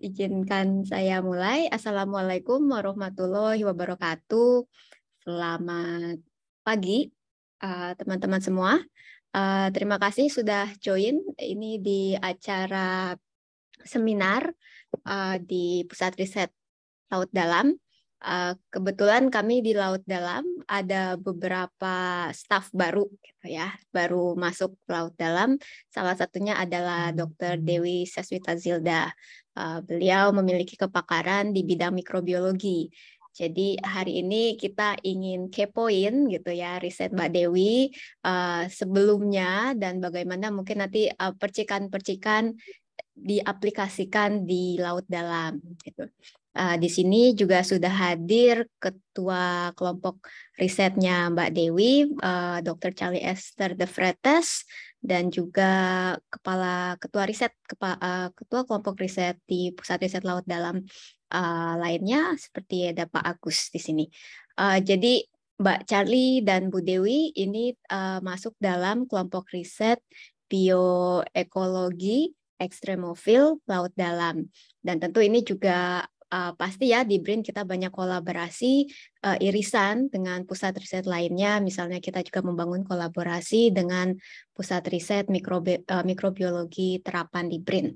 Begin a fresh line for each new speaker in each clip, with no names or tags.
izinkan saya mulai. Assalamualaikum warahmatullahi wabarakatuh. Selamat pagi eh, teman-teman uh, semua. Uh, terima kasih sudah join ini di acara seminar uh, di Pusat Riset Laut Dalam. Eh, kebetulan kami di Laut Dalam ada beberapa staf baru gitu ya, baru masuk Laut Dalam. Salah satunya adalah Dr. Dewi Saswita Zilda. Uh, eh, beliau memiliki kepakaran di bidang mikrobiologi. Jadi hari ini kita ingin kepoin gitu ya riset Mbak Dewi uh, sebelumnya dan bagaimana mungkin nanti percikan-percikan uh, diaplikasikan di laut dalam gitu. Uh, di sini juga sudah hadir ketua kelompok risetnya Mbak Dewi, uh, eh, Dr. Charlie Esther De Freitas, dan juga kepala ketua riset kepa, uh, ketua kelompok riset di Pusat Riset Laut Dalam uh, lainnya seperti ada Pak Agus di sini. Uh, jadi Mbak Charlie dan Bu Dewi ini uh, masuk dalam kelompok riset bioekologi ekstremofil laut dalam. Dan tentu ini juga uh, pasti ya di BRIN kita banyak kolaborasi uh, irisan dengan pusat riset lainnya. Misalnya kita juga membangun kolaborasi dengan pusat riset mikrobi uh, eh, mikrobiologi terapan di BRIN.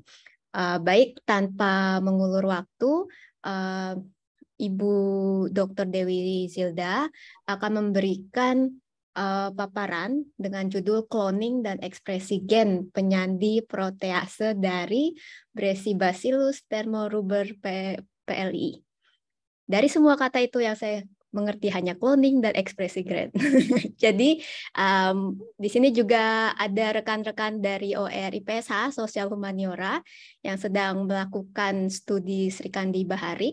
Uh, baik, tanpa mengulur waktu, uh, Ibu Dr. Dewi Zilda akan memberikan uh, paparan dengan judul cloning dan ekspresi gen penyandi protease dari Bresibacillus thermoruber PLI. Dari semua kata itu yang saya mengerti hanya cloning dan ekspresi grade. Jadi um, di sini juga ada rekan-rekan dari OR IPSH Sosial Humaniora yang sedang melakukan studi Srikandi Bahari.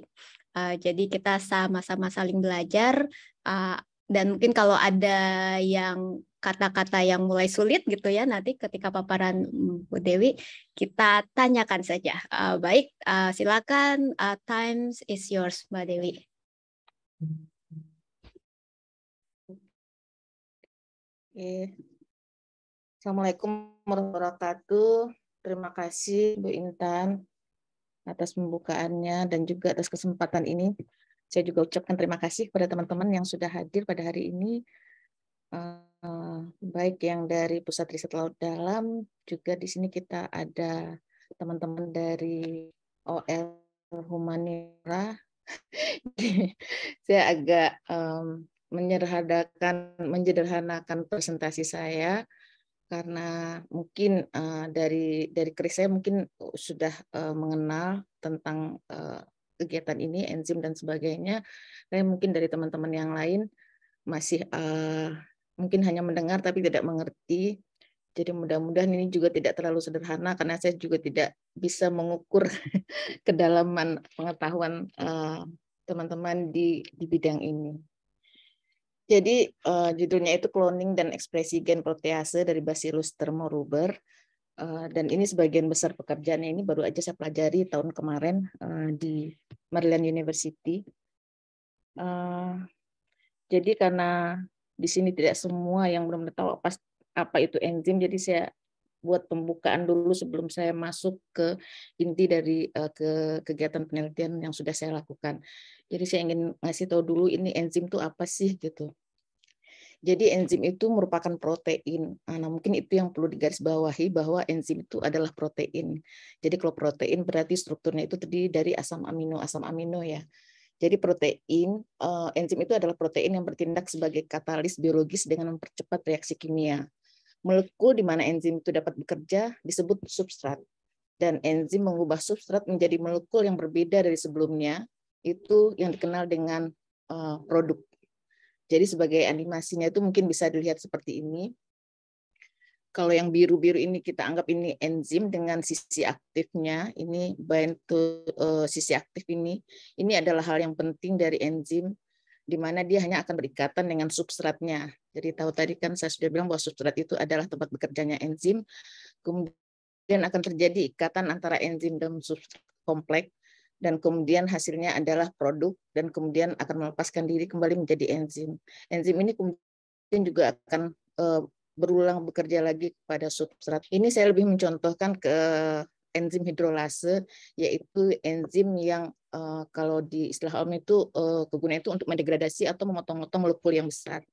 Uh, jadi kita sama-sama saling belajar uh, dan mungkin kalau ada yang kata-kata yang mulai sulit gitu ya nanti ketika paparan hmm, Bu Dewi kita tanyakan saja. Uh, baik, uh, silakan uh, times is yours Mbak Dewi.
Okay.
Assalamualaikum warahmatullahi wabarakatuh. Terima kasih Bu Intan atas pembukaannya dan juga atas kesempatan ini. Saya juga ucapkan terima kasih kepada teman-teman yang sudah hadir pada hari ini, eh, baik yang dari Pusat Riset Laut Dalam, juga di sini kita ada teman-teman dari OL Humanira. saya agak um, menyederhanakan menyederhanakan presentasi saya karena mungkin uh, dari dari Chris saya mungkin sudah uh, mengenal tentang uh, kegiatan ini, enzim dan sebagainya. Tapi mungkin dari teman-teman yang lain masih uh, mungkin hanya mendengar tapi tidak mengerti. Jadi mudah-mudahan ini juga tidak terlalu sederhana karena saya juga tidak bisa mengukur kedalaman pengetahuan eh, teman-teman uh, di di bidang ini. Jadi uh, judulnya itu cloning dan ekspresi gen protease dari Bacillus thermoruber. Eh, dan ini sebagian besar pekerjaannya ini baru aja saya pelajari tahun kemarin eh, di Maryland University. Eh, jadi karena di sini tidak semua yang belum tahu apa apa itu enzim, jadi saya buat pembukaan dulu sebelum saya masuk ke inti dari ke kegiatan penelitian yang sudah saya lakukan. Jadi saya ingin ngasih tahu dulu ini enzim itu apa sih gitu. Jadi enzim itu merupakan protein. Ah, nah, mungkin itu yang perlu digarisbawahi bahwa enzim itu adalah protein. Jadi kalau protein berarti strukturnya itu terdiri dari asam amino, asam amino ya. Jadi protein, eh, enzim itu adalah protein yang bertindak sebagai katalis biologis dengan mempercepat reaksi kimia. Molekul di mana enzim itu dapat bekerja disebut substrat. Dan enzim mengubah substrat menjadi molekul yang berbeda dari sebelumnya, itu yang dikenal dengan eh, produk jadi sebagai animasinya itu mungkin bisa dilihat seperti ini. Kalau yang biru-biru ini kita anggap ini enzim dengan sisi aktifnya, ini bind uh, sisi aktif ini. Ini adalah hal yang penting dari enzim di mana dia hanya akan berikatan dengan substratnya. Jadi tahu tadi kan saya sudah bilang bahwa substrat itu adalah tempat bekerjanya enzim, kemudian akan terjadi ikatan antara enzim dan substrat kompleks dan kemudian hasilnya adalah produk dan kemudian akan melepaskan diri kembali menjadi enzim. Enzim ini kemudian juga akan uh, berulang bekerja lagi kepada substrat. Ini saya lebih mencontohkan ke enzim hidrolase yaitu enzim yang uh, kalau di istilah awam itu uh, kegunaan itu untuk mendegradasi atau memotong-motong molekul yang besar.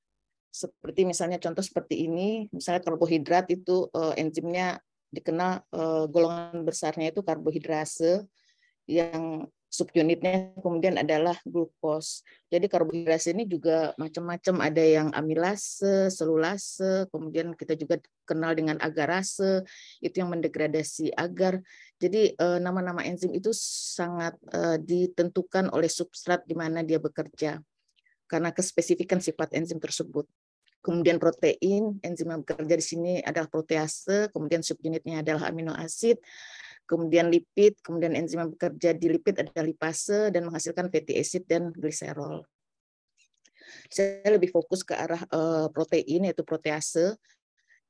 Seperti misalnya contoh seperti ini, misalnya karbohidrat itu uh, enzimnya dikenal uh, golongan besarnya itu karbohidrase yang subunitnya kemudian adalah glukos. Jadi karbohidrat ini juga macam-macam ada yang amilase, selulase, kemudian kita juga kenal dengan agarase, itu yang mendegradasi agar. Jadi eh, nama-nama enzim itu sangat eh, ditentukan oleh substrat di mana dia bekerja karena kespesifikan sifat enzim tersebut. Kemudian protein, enzim yang bekerja di sini adalah protease, kemudian subunitnya adalah amino asid kemudian lipid, kemudian enzim yang bekerja di lipid ada lipase dan menghasilkan fatty acid dan gliserol. Saya lebih fokus ke arah eh, protein yaitu protease.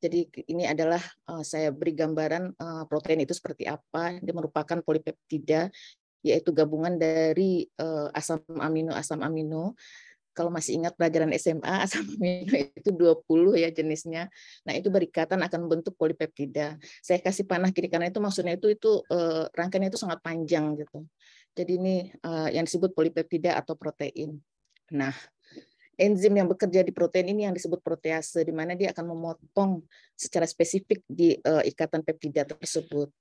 Jadi ini adalah eh, saya beri gambaran eh, protein itu seperti apa. Dia merupakan polipeptida yaitu gabungan dari uh, asam amino asam amino kalau masih ingat pelajaran SMA asam amino itu 20 ya jenisnya. Nah, itu berikatan akan membentuk polipeptida. Saya kasih panah kiri karena itu maksudnya itu itu eh, rangkaiannya itu sangat panjang gitu. Jadi ini eh, yang disebut polipeptida atau protein. Nah, enzim yang bekerja di protein ini yang disebut protease di mana dia akan memotong secara spesifik di eh, ikatan peptida tersebut.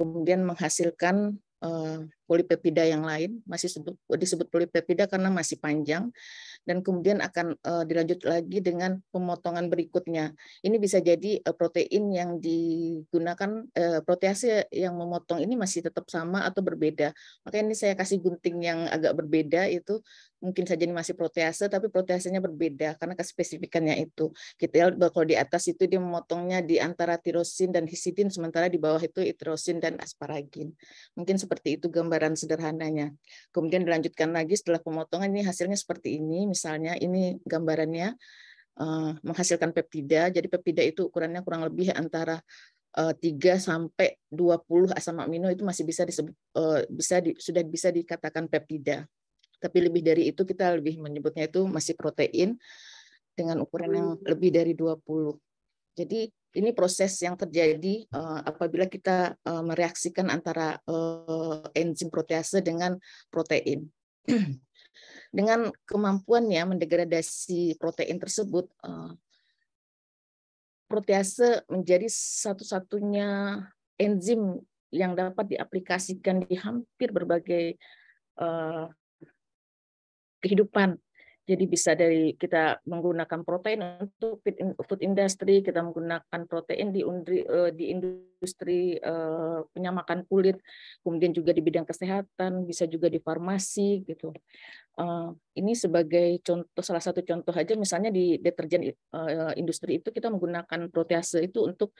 Kemudian menghasilkan eh, polipeptida yang lain masih sebut, disebut polipeptida karena masih panjang dan kemudian akan uh, dilanjut lagi dengan pemotongan berikutnya ini bisa jadi uh, protein yang digunakan uh, protease yang memotong ini masih tetap sama atau berbeda makanya ini saya kasih gunting yang agak berbeda itu mungkin saja ini masih protease tapi proteasenya berbeda karena kespesifikannya itu kita lihat kalau di atas itu dia memotongnya di antara tirosin dan hisidin sementara di bawah itu itrosin dan asparagin mungkin seperti itu gambar gambaran sederhananya. Kemudian dilanjutkan lagi setelah pemotongan ini hasilnya seperti ini, misalnya ini gambarannya uh, menghasilkan peptida. Jadi peptida itu ukurannya kurang lebih antara uh, eh, 3 sampai 20 asam amino itu masih bisa disebut uh, bisa di, sudah bisa dikatakan peptida. Tapi lebih dari itu kita lebih menyebutnya itu masih protein dengan ukuran yang hmm. lebih dari 20. Jadi ini proses yang terjadi uh, apabila kita uh, mereaksikan antara uh, enzim protease dengan protein. dengan kemampuannya mendegradasi protein tersebut, uh, protease menjadi satu-satunya enzim yang dapat diaplikasikan di hampir berbagai uh, kehidupan jadi bisa dari kita menggunakan protein untuk food industry, kita menggunakan protein di, eh, industri eh, penyamakan kulit, kemudian juga di bidang kesehatan, bisa juga di farmasi gitu. Eh, ini sebagai contoh salah satu contoh aja misalnya di deterjen eh, industri itu kita menggunakan protease itu untuk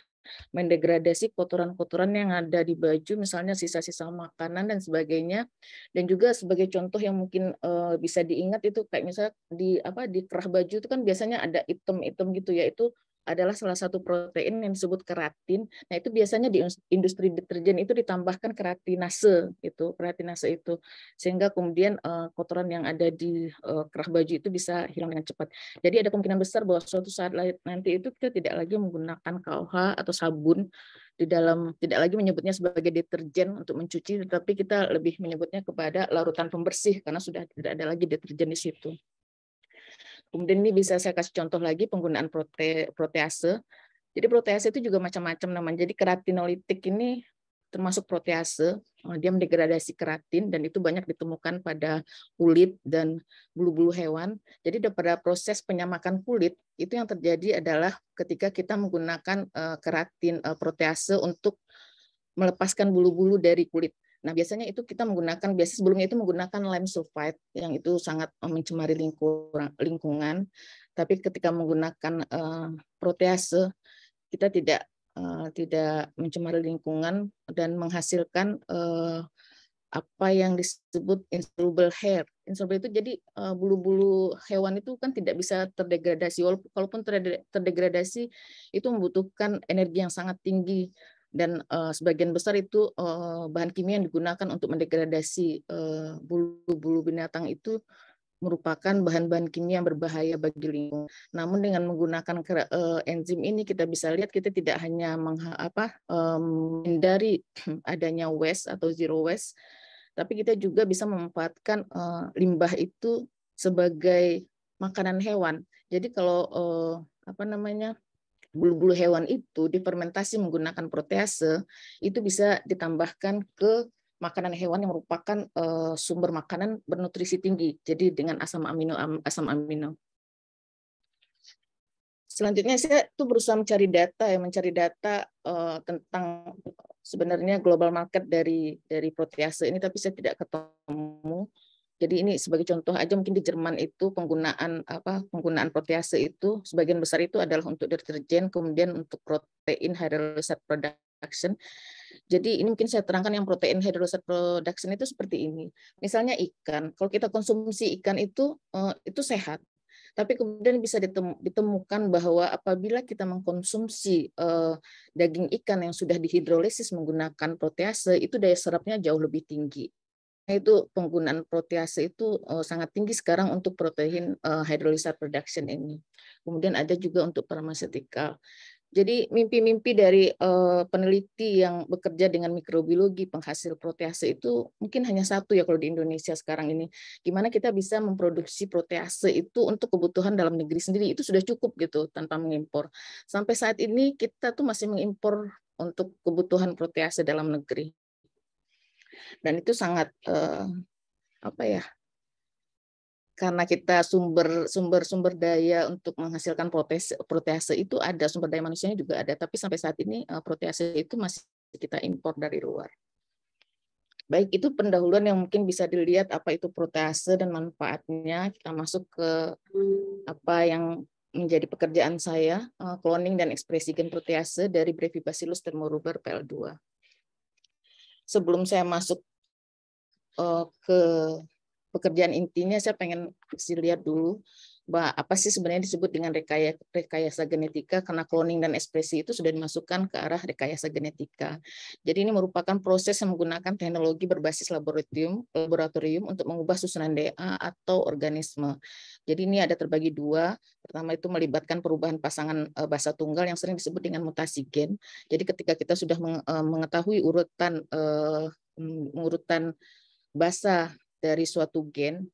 mendegradasi kotoran-kotoran yang ada di baju misalnya sisa-sisa makanan dan sebagainya dan juga sebagai contoh yang mungkin eh, bisa diingat itu kayak misalnya di apa di kerah baju itu kan biasanya ada item-item gitu ya itu adalah salah satu protein yang disebut keratin. Nah, itu biasanya di industri deterjen itu ditambahkan keratinase itu, keratinase itu sehingga kemudian uh, kotoran yang ada di uh, kerah baju itu bisa hilang dengan cepat. Jadi ada kemungkinan besar bahwa suatu saat nanti itu kita tidak lagi menggunakan KOH atau sabun di dalam tidak lagi menyebutnya sebagai deterjen untuk mencuci tetapi kita lebih menyebutnya kepada larutan pembersih karena sudah tidak ada lagi deterjen di situ. Kemudian ini bisa saya kasih contoh lagi penggunaan prote, protease. Jadi protease itu juga macam-macam namanya. Jadi keratinolitik ini termasuk protease, nah, dia mendegradasi keratin dan itu banyak ditemukan pada kulit dan bulu-bulu hewan. Jadi pada proses penyamakan kulit itu yang terjadi adalah ketika kita menggunakan eh, keratin eh, protease untuk melepaskan bulu-bulu dari kulit. Nah, biasanya itu kita menggunakan biasa sebelumnya itu menggunakan lem sulfide yang itu sangat eh, mencemari lingkungan. Tapi ketika menggunakan uh, protease kita tidak eh, tidak mencemari lingkungan dan menghasilkan apa yang disebut insoluble hair. Insoluble itu jadi bulu-bulu hewan itu kan tidak bisa terdegradasi. Walaupun terdegradasi itu membutuhkan energi yang sangat tinggi dan uh, sebagian besar itu uh, bahan kimia yang digunakan untuk mendegradasi eh, bulu-bulu uh, binatang itu merupakan bahan-bahan kimia yang berbahaya bagi lingkungan. Namun dengan menggunakan uh, enzim ini kita bisa lihat kita tidak hanya menghindari um, adanya waste atau zero waste, tapi kita juga bisa memanfaatkan uh, limbah itu sebagai makanan hewan. Jadi kalau uh, apa namanya bulu-bulu hewan itu difermentasi menggunakan protease itu bisa ditambahkan ke makanan hewan yang merupakan eh, sumber makanan bernutrisi tinggi. Jadi dengan asam amino asam amino. Selanjutnya saya tuh berusaha mencari data ya, mencari data eh, tentang sebenarnya global market dari dari protease ini tapi saya tidak ketemu jadi ini sebagai contoh aja mungkin di Jerman itu penggunaan apa penggunaan protease itu sebagian besar itu adalah untuk deterjen kemudian untuk protein hydrolysis production. Jadi ini mungkin saya terangkan yang protein hydrolysis production itu seperti ini. Misalnya ikan, kalau kita konsumsi ikan itu eh, itu sehat. Tapi kemudian bisa ditemukan bahwa apabila kita mengkonsumsi eh, daging ikan yang sudah dihidrolisis menggunakan protease, itu daya serapnya jauh lebih tinggi itu penggunaan protease itu uh, sangat tinggi sekarang untuk protein uh, hydrolysis production ini. Kemudian ada juga untuk pharmaceutical. Jadi mimpi-mimpi dari uh, peneliti yang bekerja dengan mikrobiologi penghasil protease itu mungkin hanya satu ya kalau di Indonesia sekarang ini. Gimana kita bisa memproduksi protease itu untuk kebutuhan dalam negeri sendiri itu sudah cukup gitu tanpa mengimpor. Sampai saat ini kita tuh masih mengimpor untuk kebutuhan protease dalam negeri. Dan itu sangat uh, apa ya? Karena kita sumber sumber sumber daya untuk menghasilkan protease, protease itu ada sumber daya manusianya juga ada, tapi sampai saat ini uh, eh, protease itu masih kita impor dari luar. Baik, itu pendahuluan yang mungkin bisa dilihat apa itu protease dan manfaatnya. Kita masuk ke apa yang menjadi pekerjaan saya, eh, cloning dan ekspresi gen protease dari Brevibacillus thermoruber PL2 sebelum saya masuk eh, ke pekerjaan intinya saya pengen kasih lihat dulu bahwa apa sih sebenarnya disebut dengan rekayasa, rekayasa genetika karena cloning dan ekspresi itu sudah dimasukkan ke arah rekayasa genetika. Jadi ini merupakan proses yang menggunakan teknologi berbasis laboratorium, laboratorium untuk mengubah susunan DNA atau organisme. Jadi ini ada terbagi dua. Pertama itu melibatkan perubahan pasangan e, basa tunggal yang sering disebut dengan mutasi gen. Jadi ketika kita sudah e, mengetahui urutan e, urutan basa dari suatu gen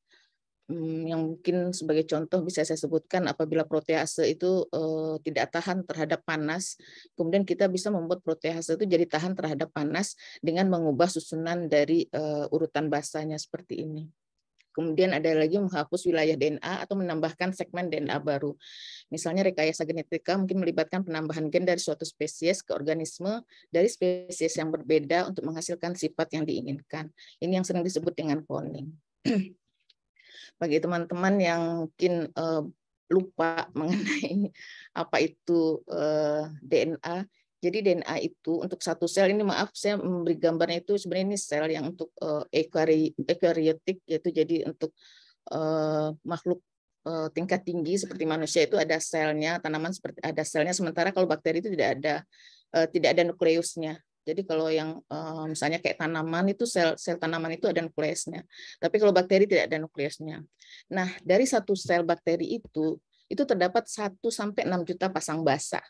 Hmm, yang mungkin sebagai contoh bisa saya sebutkan apabila protease itu uh, tidak tahan terhadap panas, kemudian kita bisa membuat protease itu jadi tahan terhadap panas dengan mengubah susunan dari uh, urutan basahnya seperti ini. Kemudian ada lagi menghapus wilayah DNA atau menambahkan segmen DNA baru. Misalnya rekayasa genetika mungkin melibatkan penambahan gen dari suatu spesies ke organisme dari spesies yang berbeda untuk menghasilkan sifat yang diinginkan. Ini yang sering disebut dengan cloning. bagi teman-teman yang mungkin uh, lupa mengenai apa itu uh, eh, DNA. Jadi DNA itu untuk satu sel ini maaf saya memberi gambarnya itu sebenarnya ini sel yang untuk uh, eh, eukariotik yaitu jadi untuk uh, makhluk uh, tingkat tinggi seperti manusia itu ada selnya, tanaman seperti ada selnya sementara kalau bakteri itu tidak ada uh, tidak ada nukleusnya. Jadi kalau yang uh, misalnya kayak tanaman itu sel sel tanaman itu ada nukleusnya. Tapi kalau bakteri tidak ada nukleusnya. Nah, dari satu sel bakteri itu itu terdapat 1 sampai 6 juta pasang basa.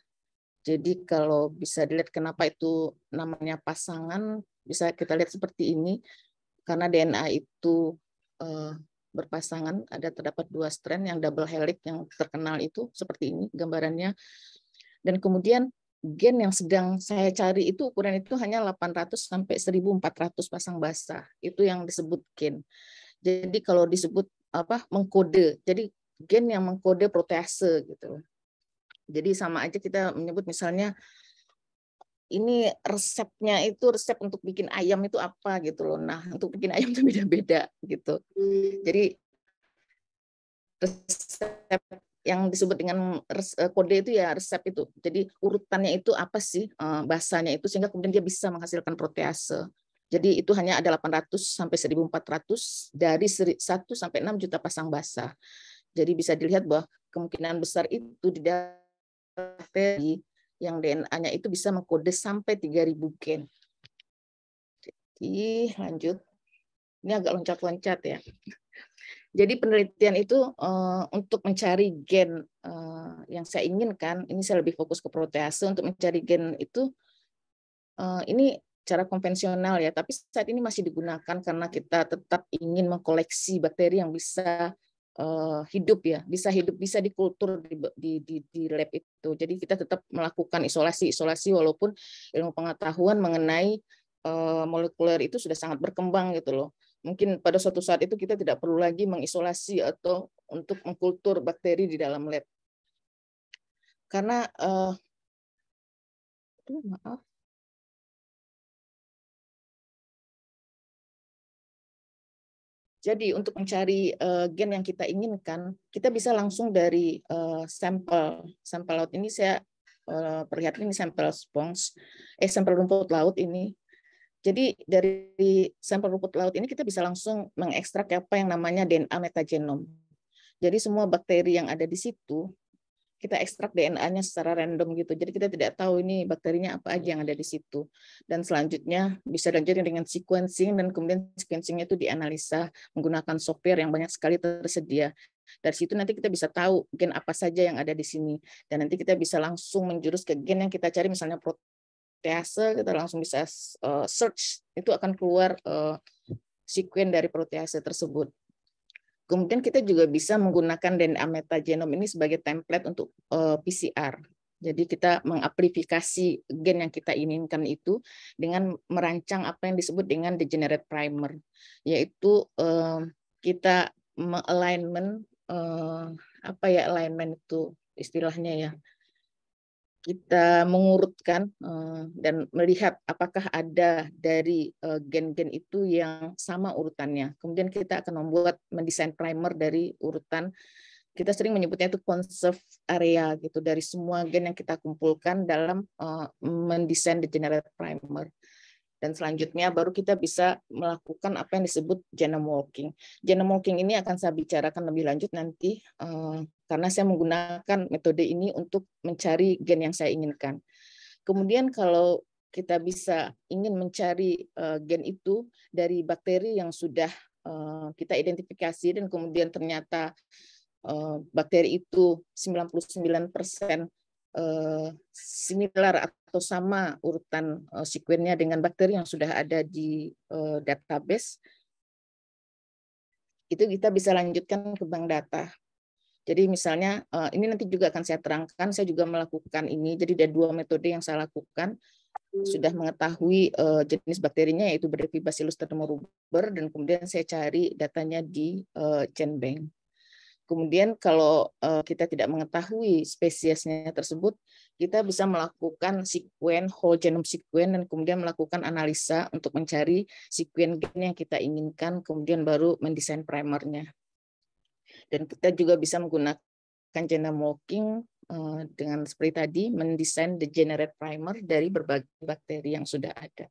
Jadi kalau bisa dilihat kenapa itu namanya pasangan bisa kita lihat seperti ini karena DNA itu uh, berpasangan ada terdapat dua strand yang double helix yang terkenal itu seperti ini gambarannya. Dan kemudian gen yang sedang saya cari itu ukuran itu hanya 800 sampai 1400 pasang basah Itu yang disebut gen. Jadi kalau disebut apa mengkode. Jadi gen yang mengkode protease gitu. Jadi sama aja kita menyebut misalnya ini resepnya itu resep untuk bikin ayam itu apa gitu loh. Nah, untuk bikin ayam itu beda-beda gitu. Hmm. Jadi resep yang disebut dengan eh, kode itu ya resep itu. Jadi urutannya itu apa sih eh, bahasanya itu sehingga kemudian dia bisa menghasilkan protease. Jadi itu hanya ada 800 sampai 1400 dari 1 sampai 6 juta pasang basah. Jadi bisa dilihat bahwa kemungkinan besar itu di bakteri yang DNA-nya itu bisa mengkode sampai 3000 gen. Jadi lanjut. Ini agak loncat-loncat ya. Jadi penelitian itu uh, untuk mencari gen uh, yang saya inginkan, ini saya lebih fokus ke protease untuk mencari gen itu uh, ini cara konvensional ya, tapi saat ini masih digunakan karena kita tetap ingin mengkoleksi bakteri yang bisa uh, hidup ya, bisa hidup bisa dikultur di, di di di lab itu. Jadi kita tetap melakukan isolasi-isolasi walaupun ilmu pengetahuan mengenai uh, molekuler itu sudah sangat berkembang gitu loh mungkin pada suatu saat itu kita tidak perlu lagi mengisolasi atau untuk mengkultur bakteri di dalam lab. Karena uh, maaf. Jadi untuk mencari uh, gen yang kita inginkan, kita bisa langsung dari uh, sampel sampel laut ini saya uh, perlihatkan ini sampel spons, eh sampel rumput laut ini jadi dari sampel rumput laut ini kita bisa langsung mengekstrak apa yang namanya DNA metagenom. Jadi semua bakteri yang ada di situ kita ekstrak DNA-nya secara random gitu. Jadi kita tidak tahu ini bakterinya apa aja yang ada di situ. Dan selanjutnya bisa dilanjutkan dengan sequencing dan kemudian sequencingnya itu dianalisa menggunakan software yang banyak sekali tersedia. Dari situ nanti kita bisa tahu gen apa saja yang ada di sini dan nanti kita bisa langsung menjurus ke gen yang kita cari misalnya protein protease kita gitu, langsung bisa uh, search itu akan keluar uh, eh, sekuen dari protease tersebut. Kemudian kita juga bisa menggunakan DNA metagenom ini sebagai template untuk uh, eh, PCR. Jadi kita mengaplifikasi gen yang kita inginkan itu dengan merancang apa yang disebut dengan degenerate primer, yaitu uh, kita mengalignment uh, apa ya alignment itu istilahnya ya kita mengurutkan eh, dan melihat apakah ada dari eh, gen-gen itu yang sama urutannya. Kemudian kita akan membuat mendesain primer dari urutan kita sering menyebutnya itu conserve area gitu dari semua gen yang kita kumpulkan dalam eh, mendesain degenerate primer dan selanjutnya baru kita bisa melakukan apa yang disebut genome walking. Genome walking ini akan saya bicarakan lebih lanjut nanti eh, karena saya menggunakan metode ini untuk mencari gen yang saya inginkan. Kemudian kalau kita bisa ingin mencari eh, gen itu dari bakteri yang sudah eh, kita identifikasi dan kemudian ternyata bakteri itu 99% Eh, similar atau sama urutan eh, sekuennya dengan bakteri yang sudah ada di eh, database, itu kita bisa lanjutkan ke bank data. Jadi misalnya ini nanti juga akan saya terangkan, saya juga melakukan ini. Jadi ada dua metode yang saya lakukan sudah mengetahui jenis bakterinya yaitu Bacillus rubber, dan kemudian saya cari datanya di GenBank. Chain Kemudian kalau eh, kita tidak mengetahui spesiesnya tersebut, kita bisa melakukan sequence whole genome sequence dan kemudian melakukan analisa untuk mencari sekuen gen yang kita inginkan, kemudian baru mendesain primernya. Dan kita juga bisa menggunakan genome walking eh, dengan seperti tadi mendesain the generate primer dari berbagai bakteri yang sudah ada.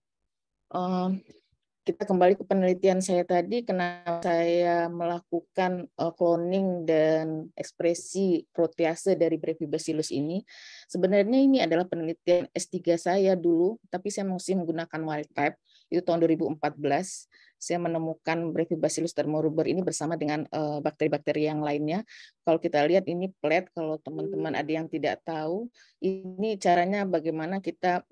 Eh, kita kembali ke penelitian saya tadi, kenapa saya melakukan eh, cloning dan ekspresi protease dari Brevibacillus ini. Sebenarnya ini adalah penelitian S3 saya dulu, tapi saya masih menggunakan wild type, itu tahun 2014 saya menemukan Brevibacillus thermoruber ini bersama dengan eh, bakteri-bakteri yang lainnya. Kalau kita lihat ini plat, kalau teman-teman ada yang tidak tahu, ini caranya bagaimana kita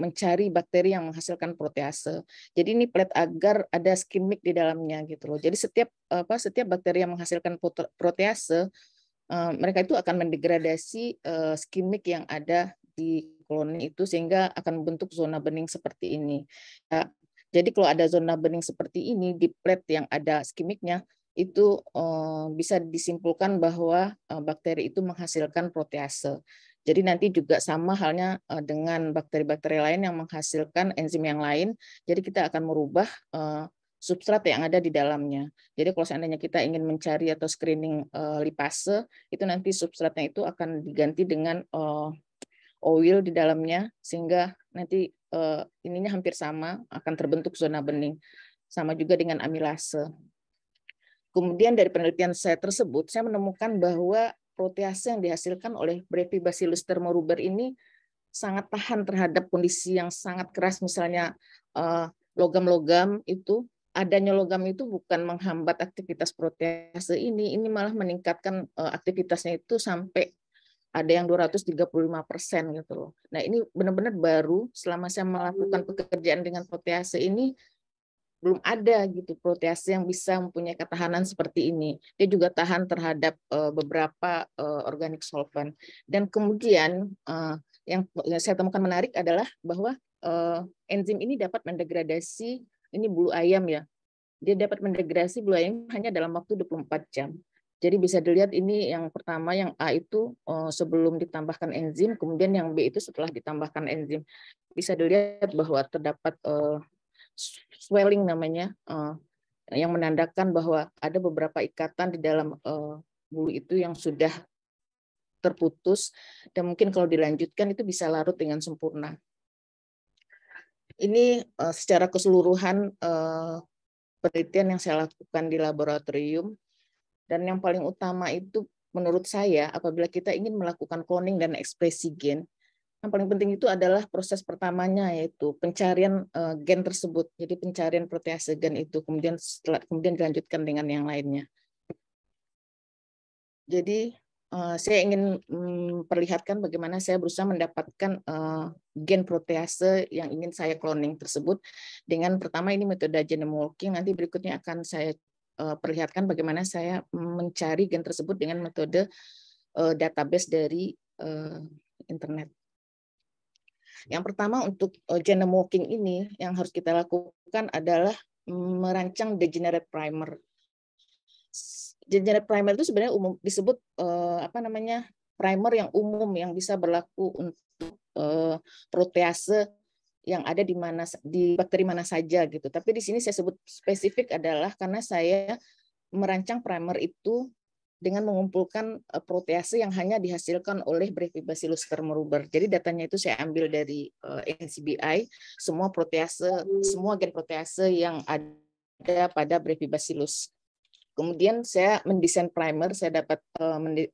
mencari bakteri yang menghasilkan protease. Jadi ini plat agar ada skimik di dalamnya gitu loh. Jadi setiap apa setiap bakteri yang menghasilkan protease eh, mereka itu akan mendegradasi eh, skimik yang ada di koloni itu sehingga akan membentuk zona bening seperti ini. Ya, jadi kalau ada zona bening seperti ini di plate yang ada skimiknya, itu eh, bisa disimpulkan bahwa eh, bakteri itu menghasilkan protease. Jadi nanti juga sama halnya eh, dengan bakteri-bakteri lain yang menghasilkan enzim yang lain. Jadi kita akan merubah substrat yang ada di dalamnya. Jadi kalau seandainya kita ingin mencari atau screening lipase, itu nanti substratnya itu akan diganti dengan oil di dalamnya sehingga nanti uh, ininya hampir sama, akan terbentuk zona bening. Sama juga dengan amilase. Kemudian dari penelitian saya tersebut, saya menemukan bahwa protease yang dihasilkan oleh Brevibacillus thermoruber ini sangat tahan terhadap kondisi yang sangat keras, misalnya eh, logam-logam uh, itu. Adanya logam itu bukan menghambat aktivitas protease ini, ini malah meningkatkan uh, aktivitasnya itu sampai ada yang 235 persen gitu loh. Nah ini benar-benar baru selama saya melakukan hmm. pekerjaan dengan protease ini belum ada gitu protease yang bisa mempunyai ketahanan seperti ini. Dia juga tahan terhadap uh, beberapa uh, organic solvent. Dan kemudian uh, yang saya temukan menarik adalah bahwa uh, enzim ini dapat mendegradasi ini bulu ayam ya. Dia dapat mendegradasi bulu ayam hanya dalam waktu 24 jam. Jadi bisa dilihat ini yang pertama yang A itu eh, sebelum ditambahkan enzim, kemudian yang B itu setelah ditambahkan enzim. Bisa dilihat bahwa terdapat eh, swelling namanya eh, yang menandakan bahwa ada beberapa ikatan di dalam bulu itu yang sudah terputus dan mungkin kalau dilanjutkan itu bisa larut dengan sempurna. Ini secara keseluruhan penelitian yang saya lakukan di laboratorium dan yang paling utama itu menurut saya apabila kita ingin melakukan cloning dan ekspresi gen, yang paling penting itu adalah proses pertamanya yaitu pencarian eh, gen tersebut. Jadi pencarian protease gen itu kemudian setelah, kemudian dilanjutkan dengan yang lainnya. Jadi eh, saya ingin perlihatkan bagaimana saya berusaha mendapatkan eh, gen protease yang ingin saya cloning tersebut dengan pertama ini metode genome walking nanti berikutnya akan saya Eh, perlihatkan bagaimana saya mencari gen tersebut dengan metode eh, database dari eh, internet. Yang pertama untuk genome walking ini yang harus kita lakukan adalah merancang degenerate primer. Degenerate primer itu sebenarnya umum disebut apa namanya primer yang umum yang bisa berlaku untuk protease yang ada di mana di bakteri mana saja gitu. Tapi di sini saya sebut spesifik adalah karena saya merancang primer itu dengan mengumpulkan e, protease yang hanya dihasilkan oleh Brevibacillus thermoruber. Jadi datanya itu saya ambil dari e, NCBI, semua protease, semua gen protease yang ada pada Brevibacillus. Kemudian saya mendesain primer, saya dapat e,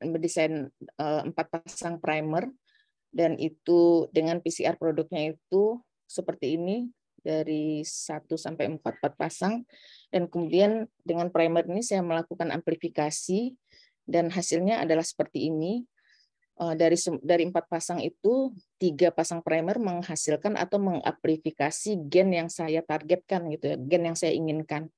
mendesain empat pasang primer dan itu dengan PCR produknya itu seperti ini dari 1 sampai 4, 4 pasang dan kemudian dengan primer ini saya melakukan amplifikasi dan hasilnya adalah seperti ini. Eh, dari dari empat pasang itu tiga pasang primer menghasilkan atau mengamplifikasi gen yang saya targetkan gitu ya, gen yang saya inginkan.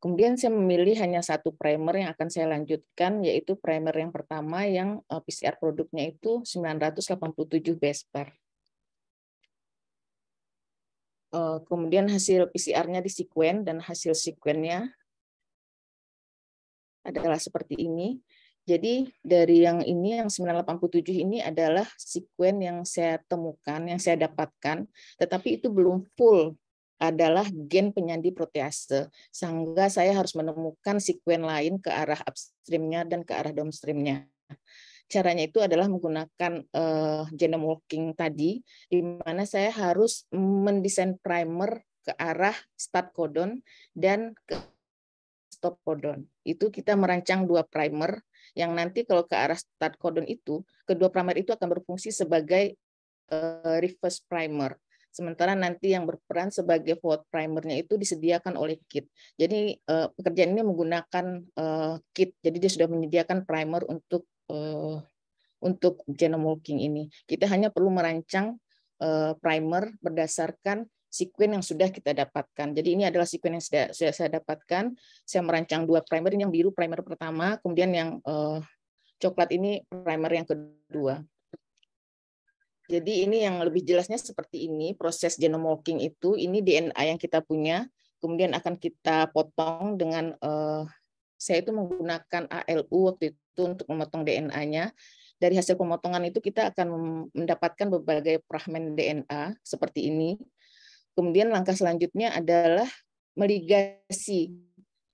Kemudian saya memilih hanya satu primer yang akan saya lanjutkan yaitu primer yang pertama yang eh, PCR produknya itu 987 base pair. Eh, kemudian hasil PCR-nya disekuen dan hasil sekuennya adalah seperti ini. Jadi dari yang ini yang 987 ini adalah sekuen yang saya temukan, yang saya dapatkan, tetapi itu belum full adalah gen penyandi protease. Sehingga saya harus menemukan sekuen lain ke arah upstreamnya dan ke arah downstreamnya caranya itu adalah menggunakan uh, genome walking tadi, di mana saya harus mendesain primer ke arah start codon dan ke stop codon. Itu kita merancang dua primer yang nanti kalau ke arah start codon itu, kedua primer itu akan berfungsi sebagai uh, reverse primer. Sementara nanti yang berperan sebagai forward primernya itu disediakan oleh kit. Jadi eh, pekerjaan ini menggunakan kit. Jadi dia sudah menyediakan primer untuk uh, untuk genome walking ini. Kita hanya perlu merancang uh, primer berdasarkan sekuen yang sudah kita dapatkan. Jadi ini adalah sekuen yang sudah, sudah saya dapatkan. Saya merancang dua primer, ini yang biru primer pertama, kemudian yang uh, coklat ini primer yang kedua. Jadi ini yang lebih jelasnya seperti ini, proses genome walking itu, ini DNA yang kita punya, kemudian akan kita potong dengan, uh, saya itu menggunakan ALU waktu itu untuk memotong DNA-nya. Dari hasil pemotongan itu kita akan mendapatkan berbagai fragmen DNA seperti ini. Kemudian langkah selanjutnya adalah meligasi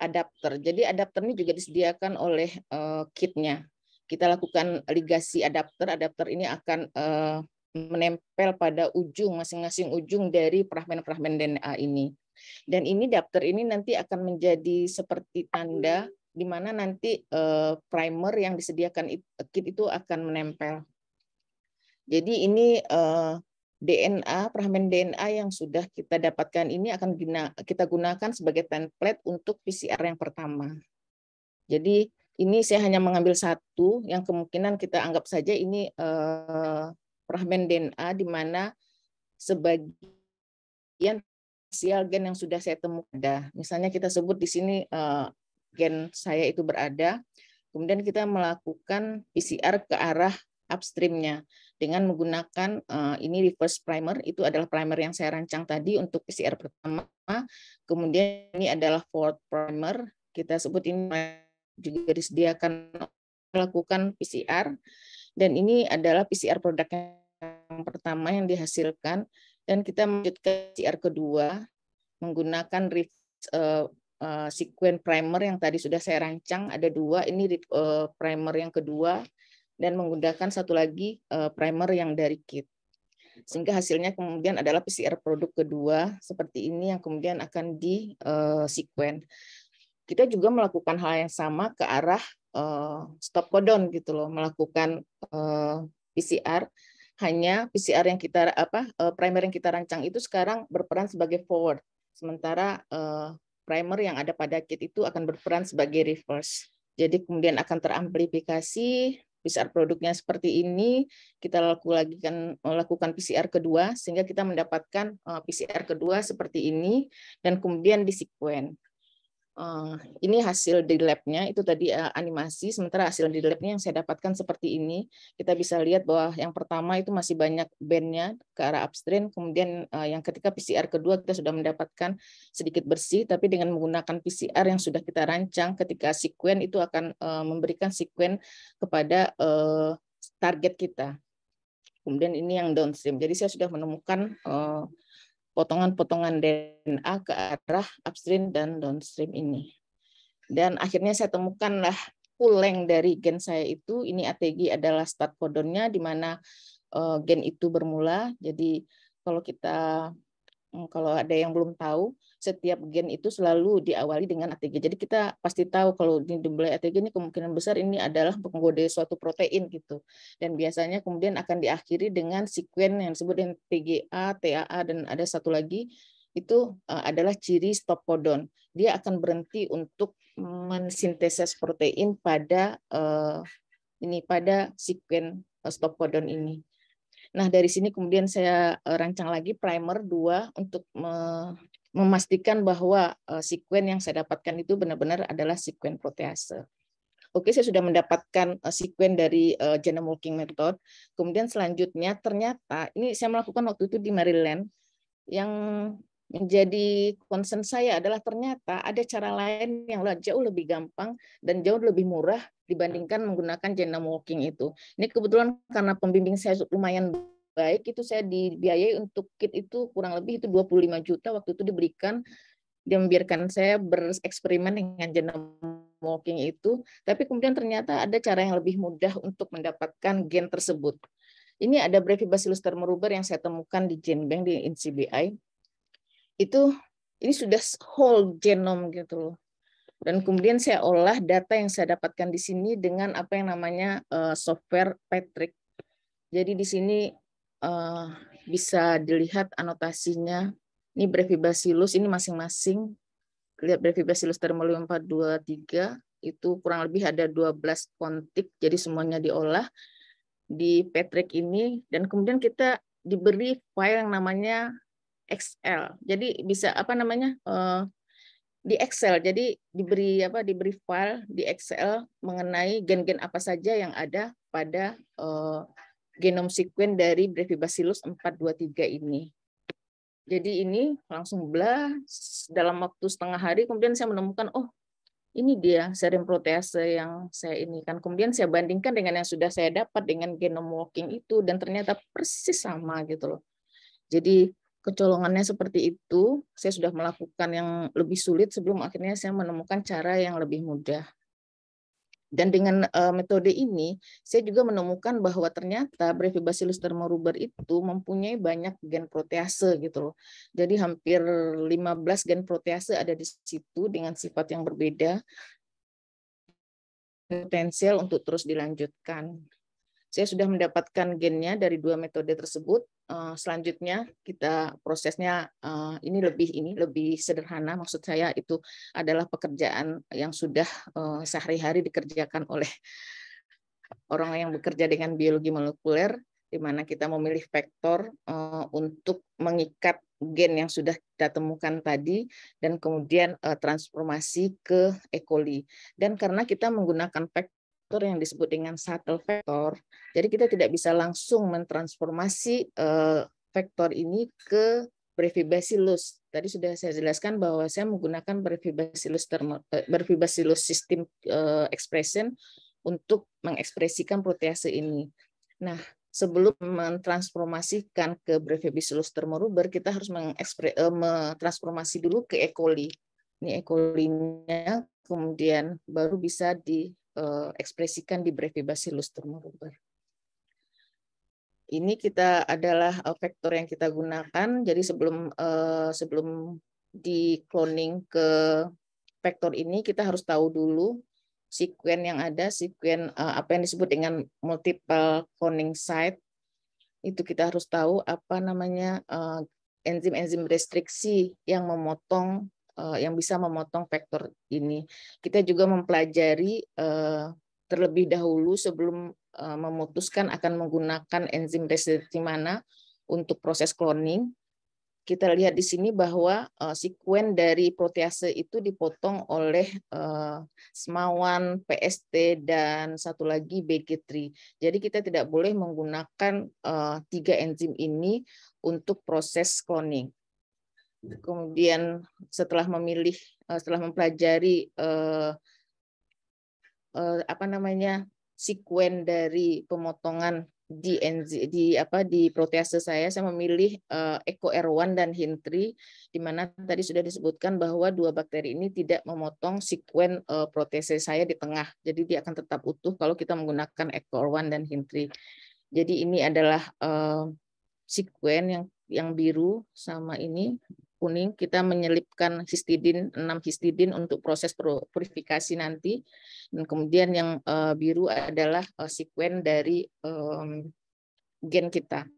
adapter. Jadi adapter ini juga disediakan oleh uh, kitnya. Kita lakukan ligasi adapter. Adapter ini akan uh, menempel pada ujung masing-masing ujung dari fragmen-fragmen DNA ini. Dan ini daftar ini nanti akan menjadi seperti tanda di mana nanti uh, primer yang disediakan kit itu akan menempel. Jadi ini uh, eh, DNA, peramen DNA yang sudah kita dapatkan ini akan guna, kita gunakan sebagai template untuk PCR yang pertama. Jadi ini saya hanya mengambil satu yang kemungkinan kita anggap saja ini uh, eh, peramen DNA di mana sebagian sial gen yang sudah saya temukan Misalnya kita sebut di sini gen saya itu berada, kemudian kita melakukan PCR ke arah upstreamnya dengan menggunakan eh, ini reverse primer itu adalah primer yang saya rancang tadi untuk PCR pertama kemudian ini adalah forward primer kita sebut ini juga disediakan melakukan PCR dan ini adalah PCR produk yang pertama yang dihasilkan dan kita melanjutkan PCR kedua menggunakan reverse, uh, uh, primer yang tadi sudah saya rancang ada dua ini eh, primer yang kedua dan menggunakan satu lagi eh, primer yang dari kit sehingga hasilnya kemudian adalah PCR produk kedua seperti ini yang kemudian akan di uh, kita juga melakukan hal yang sama ke arah stop codon gitu loh melakukan PCR hanya PCR yang kita apa primer yang kita rancang itu sekarang berperan sebagai forward sementara primer yang ada pada kit itu akan berperan sebagai reverse. Jadi kemudian akan teramplifikasi PCR produknya seperti ini, kita lakukan lakukan PCR kedua sehingga kita mendapatkan eh, PCR kedua seperti ini dan kemudian disekuen. Eh, ini hasil di labnya itu tadi eh, animasi sementara hasil di labnya yang saya dapatkan seperti ini kita bisa lihat bahwa yang pertama itu masih banyak bandnya ke arah upstream kemudian eh, yang ketika PCR kedua kita sudah mendapatkan sedikit bersih tapi dengan menggunakan PCR yang sudah kita rancang ketika sekuen itu akan memberikan sekuen kepada target kita kemudian ini yang downstream jadi saya sudah menemukan potongan-potongan DNA ke arah upstream dan downstream ini. Dan akhirnya saya temukanlah puleng dari gen saya itu, ini ATG adalah start codonnya, di mana eh, gen itu bermula. Jadi kalau kita Hmm, kalau ada yang belum tahu, setiap gen itu selalu diawali dengan ATG. Jadi kita pasti tahu kalau di dimulai ATG ini kemungkinan besar ini adalah pengkode suatu protein gitu. Dan biasanya kemudian akan diakhiri dengan sekuen yang disebut dengan TGA, TAA, dan ada satu lagi itu eh, adalah ciri stop codon. Dia akan berhenti untuk mensintesis protein pada eh, ini pada sekuen eh, stop codon ini. Nah, dari sini kemudian saya eh, rancang lagi primer 2 untuk memastikan bahwa eh, sekuen yang saya dapatkan itu benar-benar adalah sekuen protease. Oke, saya sudah mendapatkan eh, sekuen dari genome walking Method. Kemudian selanjutnya ternyata ini saya melakukan waktu itu di Maryland yang menjadi concern saya adalah ternyata ada cara lain yang jauh lebih gampang dan jauh lebih murah dibandingkan menggunakan genome walking itu. Ini kebetulan karena pembimbing saya lumayan baik, itu saya dibiayai untuk kit itu kurang lebih itu 25 juta waktu itu diberikan, dia membiarkan saya bereksperimen dengan genome walking itu, tapi kemudian ternyata ada cara yang lebih mudah untuk mendapatkan gen tersebut. Ini ada Brevibacillus thermoruber yang saya temukan di GenBank di NCBI itu ini sudah whole genome gitu loh. Dan kemudian saya olah data yang saya dapatkan di sini dengan apa yang namanya uh, software Patrick. Jadi di sini uh, bisa dilihat anotasinya. Ini Brevibacillus, ini masing-masing. Lihat Brevibacillus termolium 423 itu kurang lebih ada 12 kontik, jadi semuanya diolah di Patrick ini. Dan kemudian kita diberi file yang namanya XL. Jadi bisa apa namanya? Eh, di Excel. Jadi diberi apa? Diberi file di Excel mengenai gen-gen apa saja yang ada pada eh, genom sequence dari Brevibacillus 423 ini. Jadi ini langsung belah dalam waktu setengah hari kemudian saya menemukan oh ini dia serum protease yang saya ini kan. Kemudian saya bandingkan dengan yang sudah saya dapat dengan genom walking itu dan ternyata persis sama gitu loh. Jadi kecolongannya seperti itu, saya sudah melakukan yang lebih sulit sebelum akhirnya saya menemukan cara yang lebih mudah. Dan dengan uh, metode ini, saya juga menemukan bahwa ternyata Brevibacillus thermoruber itu mempunyai banyak gen protease gitu loh. Jadi hampir 15 gen protease ada di situ dengan sifat yang berbeda potensial untuk terus dilanjutkan. Saya sudah mendapatkan gennya dari dua metode tersebut. Eh, selanjutnya kita prosesnya eh, ini lebih ini lebih sederhana. Maksud saya itu adalah pekerjaan yang sudah eh, sehari-hari dikerjakan oleh orang yang bekerja dengan biologi molekuler, di mana kita memilih vektor untuk mengikat gen yang sudah kita temukan tadi dan kemudian transformasi ke E. coli. Dan karena kita menggunakan vektor faktor yang disebut dengan subtle factor. Jadi kita tidak bisa langsung mentransformasi eh, vektor ini ke brevibacillus. Tadi sudah saya jelaskan bahwa saya menggunakan brevibacillus termo, eh, brevibacillus system eh, expression untuk mengekspresikan protease ini. Nah, sebelum mentransformasikan ke brevibacillus thermoruber, kita harus mentransformasi dulu ke E. coli. Ini E. coli-nya kemudian baru bisa di Eh, ekspresikan di brevi bacillus Ini kita adalah eh, vektor yang kita gunakan. Jadi sebelum eh, sebelum di cloning ke vektor ini kita harus tahu dulu sekuen yang ada, sekuen apa yang disebut dengan multiple cloning site. Itu kita harus tahu apa namanya enzim-enzim restriksi yang memotong Eh, yang bisa memotong vektor ini. Kita juga mempelajari eh, terlebih dahulu sebelum eh, memutuskan akan menggunakan enzim resistensi mana untuk proses cloning. Kita lihat di sini bahwa uh, sekuen dari protease itu dipotong oleh uh, SMAWAN, PST, dan satu lagi BG3. Jadi kita tidak boleh menggunakan tiga enzim ini untuk proses cloning kemudian setelah memilih eh, setelah mempelajari eh, eh, apa namanya sekuen dari pemotongan di di apa di protease saya saya memilih uh, Eco R1 dan Hintri di mana tadi sudah disebutkan bahwa dua bakteri ini tidak memotong sekuen uh, eh, protease saya di tengah. Jadi dia akan tetap utuh kalau kita menggunakan Eco R1 dan Hintri. Jadi ini adalah uh, sekuen yang yang biru sama ini kuning kita menyelipkan histidin 6 histidin untuk proses purifikasi nanti dan kemudian yang uh, biru adalah uh, eh, sekuen dari um, gen kita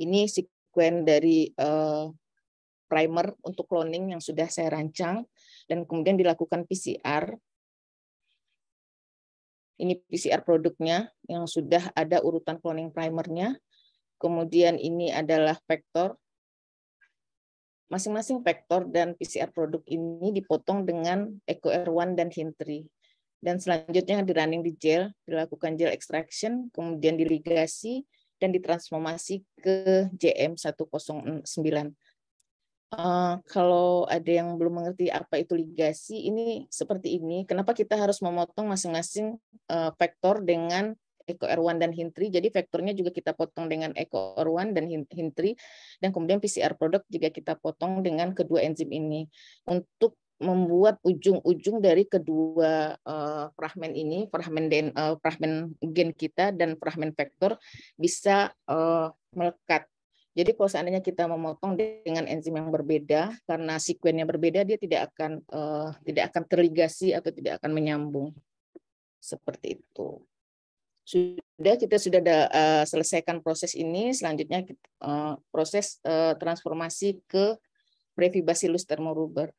ini sekuen dari uh, primer untuk cloning yang sudah saya rancang dan kemudian dilakukan PCR ini PCR produknya yang sudah ada urutan cloning primernya kemudian ini adalah vektor Masing-masing vektor dan PCR produk ini dipotong dengan EcoR1 dan Hintri. Dan selanjutnya di running di gel, dilakukan gel extraction, kemudian diligasi, dan ditransformasi ke JM109. Uh, eh, kalau ada yang belum mengerti apa itu ligasi, ini seperti ini. Kenapa kita harus memotong masing-masing uh, vektor dengan Eko Erwan dan Hintri. Jadi vektornya juga kita potong dengan Eko Erwan dan Hintri. Dan kemudian PCR produk juga kita potong dengan kedua enzim ini. Untuk membuat ujung-ujung dari kedua uh, fragmen ini, fragmen uh, fragmen gen kita dan fragmen vektor bisa uh, melekat. Jadi kalau seandainya kita memotong dengan enzim yang berbeda karena sekuennya berbeda, dia tidak akan uh, tidak akan terligasi atau tidak akan menyambung. Seperti itu sudah kita sudah da, uh, eh, selesaikan proses ini selanjutnya uh, proses uh, transformasi ke Brevibacillus thermoruber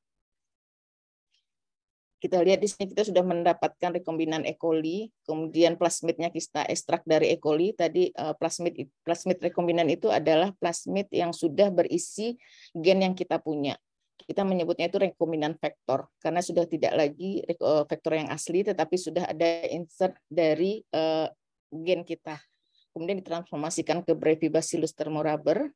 kita lihat di sini kita sudah mendapatkan rekombinan E. coli, kemudian plasmidnya kita ekstrak dari E. coli. Tadi plasmid plasmid rekombinan itu adalah plasmid yang sudah berisi gen yang kita punya kita menyebutnya itu rekombinan vektor karena sudah tidak lagi eh, vektor yang asli tetapi sudah ada insert dari uh, gen kita kemudian ditransformasikan ke Brevibacillus thermorubber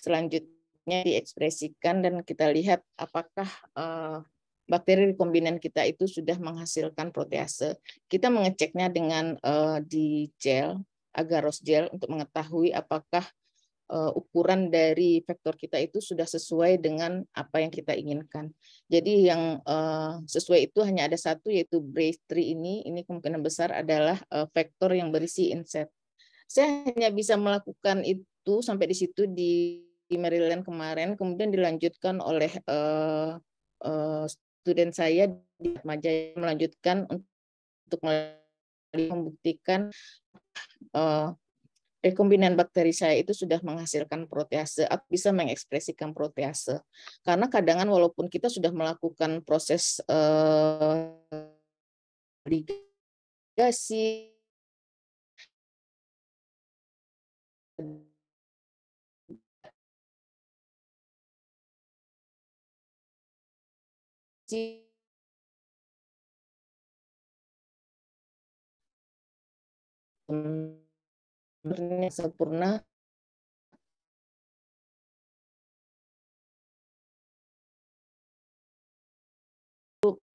selanjutnya diekspresikan dan kita lihat apakah eh, bakteri rekombinan kita itu sudah menghasilkan protease kita mengeceknya dengan di gel agarose gel untuk mengetahui apakah uh, ukuran dari vektor kita itu sudah sesuai dengan apa yang kita inginkan. Jadi yang uh, sesuai itu hanya ada satu yaitu brace tree ini. Ini kemungkinan besar adalah uh, vektor yang berisi inset. Saya hanya bisa melakukan itu sampai di situ di, di Maryland kemarin, kemudian dilanjutkan oleh uh, uh, student saya di melanjutkan untuk membuktikan uh, rekombinan bakteri saya itu sudah menghasilkan protease, bisa mengekspresikan protease. Karena kadang-kadang walaupun kita sudah melakukan proses eh, ligasi
sebenarnya sempurna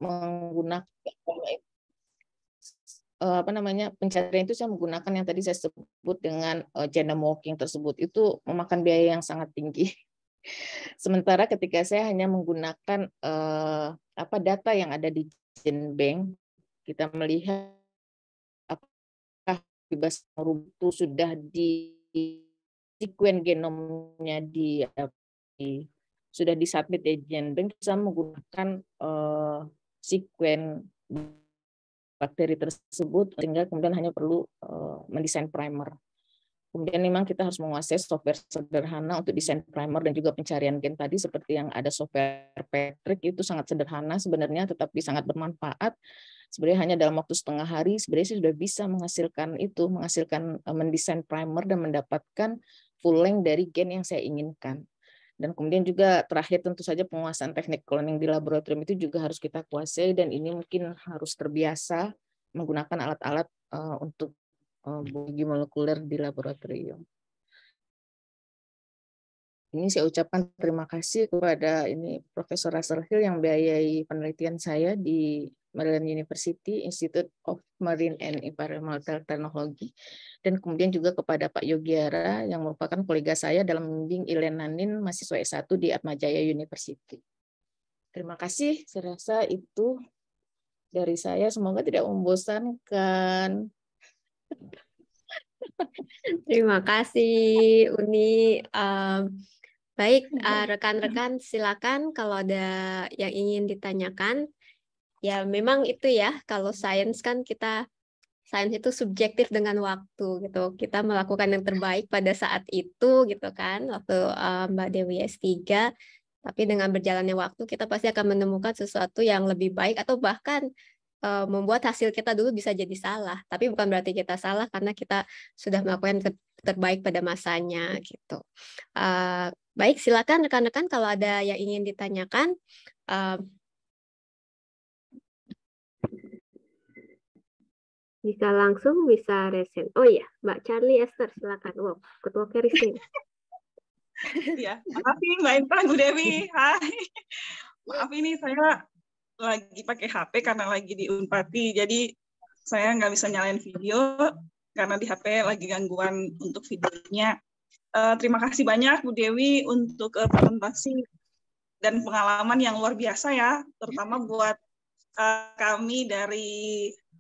menggunakan eh, apa namanya pencarian itu saya menggunakan yang tadi saya sebut dengan uh, eh, genome walking tersebut itu memakan biaya yang sangat tinggi. Sementara ketika saya hanya menggunakan eh, apa data yang ada di Genbank, kita melihat bebas itu sudah di sekuen genomnya di, di sudah disubmit ya Genbank bisa menggunakan uh, eh, sekuen bakteri tersebut sehingga kemudian hanya perlu uh, mendesain primer. Kemudian memang kita harus menguasai software sederhana untuk desain primer dan juga pencarian gen tadi seperti yang ada software Patrick itu sangat sederhana sebenarnya tetapi sangat bermanfaat sebenarnya hanya dalam waktu setengah hari sebenarnya sih sudah bisa menghasilkan itu menghasilkan eh, mendesain primer dan mendapatkan full length dari gen yang saya inginkan dan kemudian juga terakhir tentu saja penguasaan teknik cloning di laboratorium itu juga harus kita kuasai dan ini mungkin harus terbiasa menggunakan alat-alat eh, untuk uh, eh, biologi molekuler di laboratorium ini saya ucapkan terima kasih kepada ini Profesor Russell Hill yang biayai penelitian saya di Maryland University Institute of Marine and Environmental Technology dan kemudian juga kepada Pak Yogiara yang merupakan kolega saya dalam membimbing Ilenanin mahasiswa S1 di Atmajaya University. Terima kasih, saya rasa itu dari saya. Semoga tidak membosankan.
Terima kasih Uni. Um, baik, eh, rekan -rekan, silakan kalau ada yang ingin ditanyakan ya memang itu ya kalau hmm. sains kan kita sains itu subjektif dengan waktu gitu kita melakukan yang terbaik pada saat itu gitu kan waktu uh, Mbak Dewi S3 tapi dengan berjalannya waktu kita pasti akan menemukan sesuatu yang lebih baik atau bahkan uh, membuat hasil kita dulu bisa jadi salah tapi bukan berarti kita salah karena kita sudah melakukan terbaik pada masanya gitu uh, baik silakan rekan-rekan kalau ada yang ingin ditanyakan uh, Bisa langsung, bisa resen. Oh iya, Mbak Charlie Esther, silakan. Wow, ketua kerisnya.
ya, maaf nih Mbak Intan, Bu Dewi. Hai. Maaf ini saya lagi pakai HP karena lagi di Unpati, jadi saya nggak bisa nyalain video karena di HP lagi gangguan untuk videonya. Uh, terima kasih banyak Bu Dewi untuk uh, presentasi dan pengalaman yang luar biasa ya, terutama buat uh, kami dari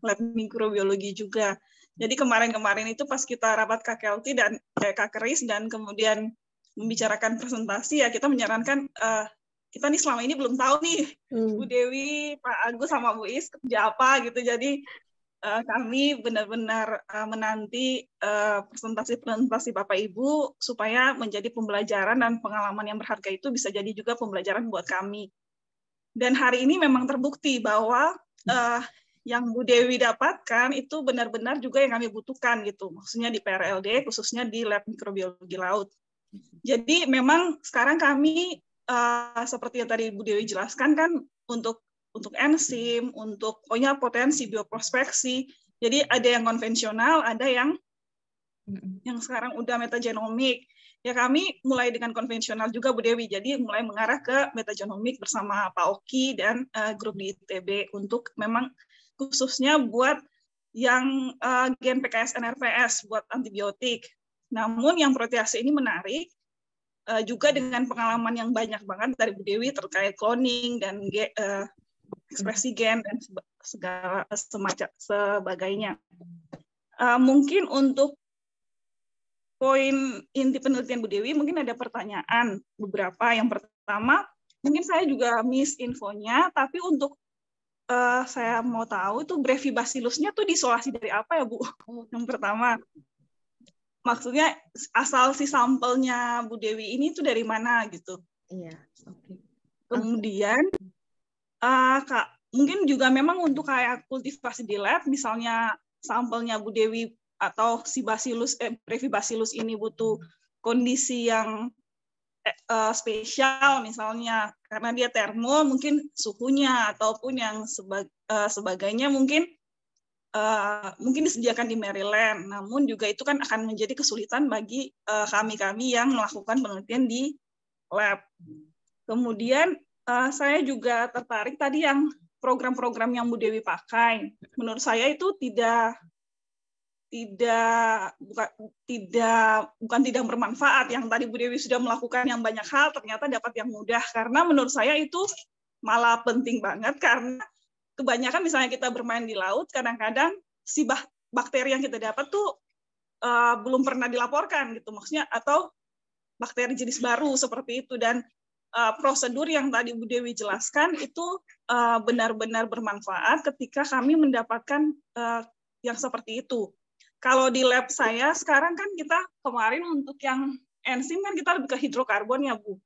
lab mikrobiologi juga. Jadi kemarin-kemarin itu pas kita rapat KKLT dan eh, Keris dan kemudian membicarakan presentasi ya kita menyarankan uh, kita nih selama ini belum tahu nih hmm. Bu Dewi, Pak Agus sama Bu Is kerja apa gitu. Jadi uh, kami benar-benar uh, menanti presentasi-presentasi Bapak Ibu supaya menjadi pembelajaran dan pengalaman yang berharga itu bisa jadi juga pembelajaran buat kami. Dan hari ini memang terbukti bahwa uh, yang Bu Dewi dapatkan itu benar-benar juga yang kami butuhkan gitu. Maksudnya di PRLD khususnya di lab mikrobiologi laut. Jadi memang sekarang kami uh, seperti yang tadi Bu Dewi jelaskan kan untuk untuk enzim, untuk pokoknya potensi bioprospeksi. Jadi ada yang konvensional, ada yang yang sekarang udah metagenomik ya kami mulai dengan konvensional juga Bu Dewi. Jadi mulai mengarah ke metagenomik bersama Pak Oki dan uh, grup di ITB untuk memang khususnya buat yang uh, gen PKS NRVS buat antibiotik. Namun yang protease ini menarik uh, juga dengan pengalaman yang banyak banget dari Bu Dewi terkait cloning dan ge, uh, ekspresi gen dan segala semacam sebagainya. Uh, mungkin untuk poin inti penelitian Bu Dewi mungkin ada pertanyaan beberapa. Yang pertama, mungkin saya juga miss infonya, tapi untuk uh, saya mau tahu tuh brevibacillusnya tuh disolasi dari apa ya Bu? Oh. Yang pertama, maksudnya asal si sampelnya Bu Dewi ini tuh dari mana gitu? Iya, oke. Okay. Kemudian, uh, kak, mungkin juga memang untuk kayak kultivasi di lab, misalnya sampelnya Bu Dewi atau si bacillus, eh, brevibacillus ini butuh kondisi yang Eh, spesial misalnya karena dia termo mungkin suhunya ataupun yang eh, sebagainya mungkin uh, mungkin disediakan di Maryland namun juga itu kan akan menjadi kesulitan bagi kami-kami uh, yang melakukan penelitian di lab kemudian uh, saya juga tertarik tadi yang program-program yang Bu Dewi pakai menurut saya itu tidak tidak bukan tidak bukan tidak bermanfaat yang tadi Bu Dewi sudah melakukan yang banyak hal ternyata dapat yang mudah karena menurut saya itu malah penting banget karena kebanyakan misalnya kita bermain di laut kadang-kadang si bakteri yang kita dapat tuh uh, belum pernah dilaporkan gitu maksudnya atau bakteri jenis baru seperti itu dan uh, prosedur yang tadi Bu Dewi jelaskan itu eh, benar-benar uh, bermanfaat ketika kami mendapatkan uh, yang seperti itu kalau di lab saya sekarang kan kita kemarin untuk yang enzim kan kita lebih ke hidrokarbon ya bu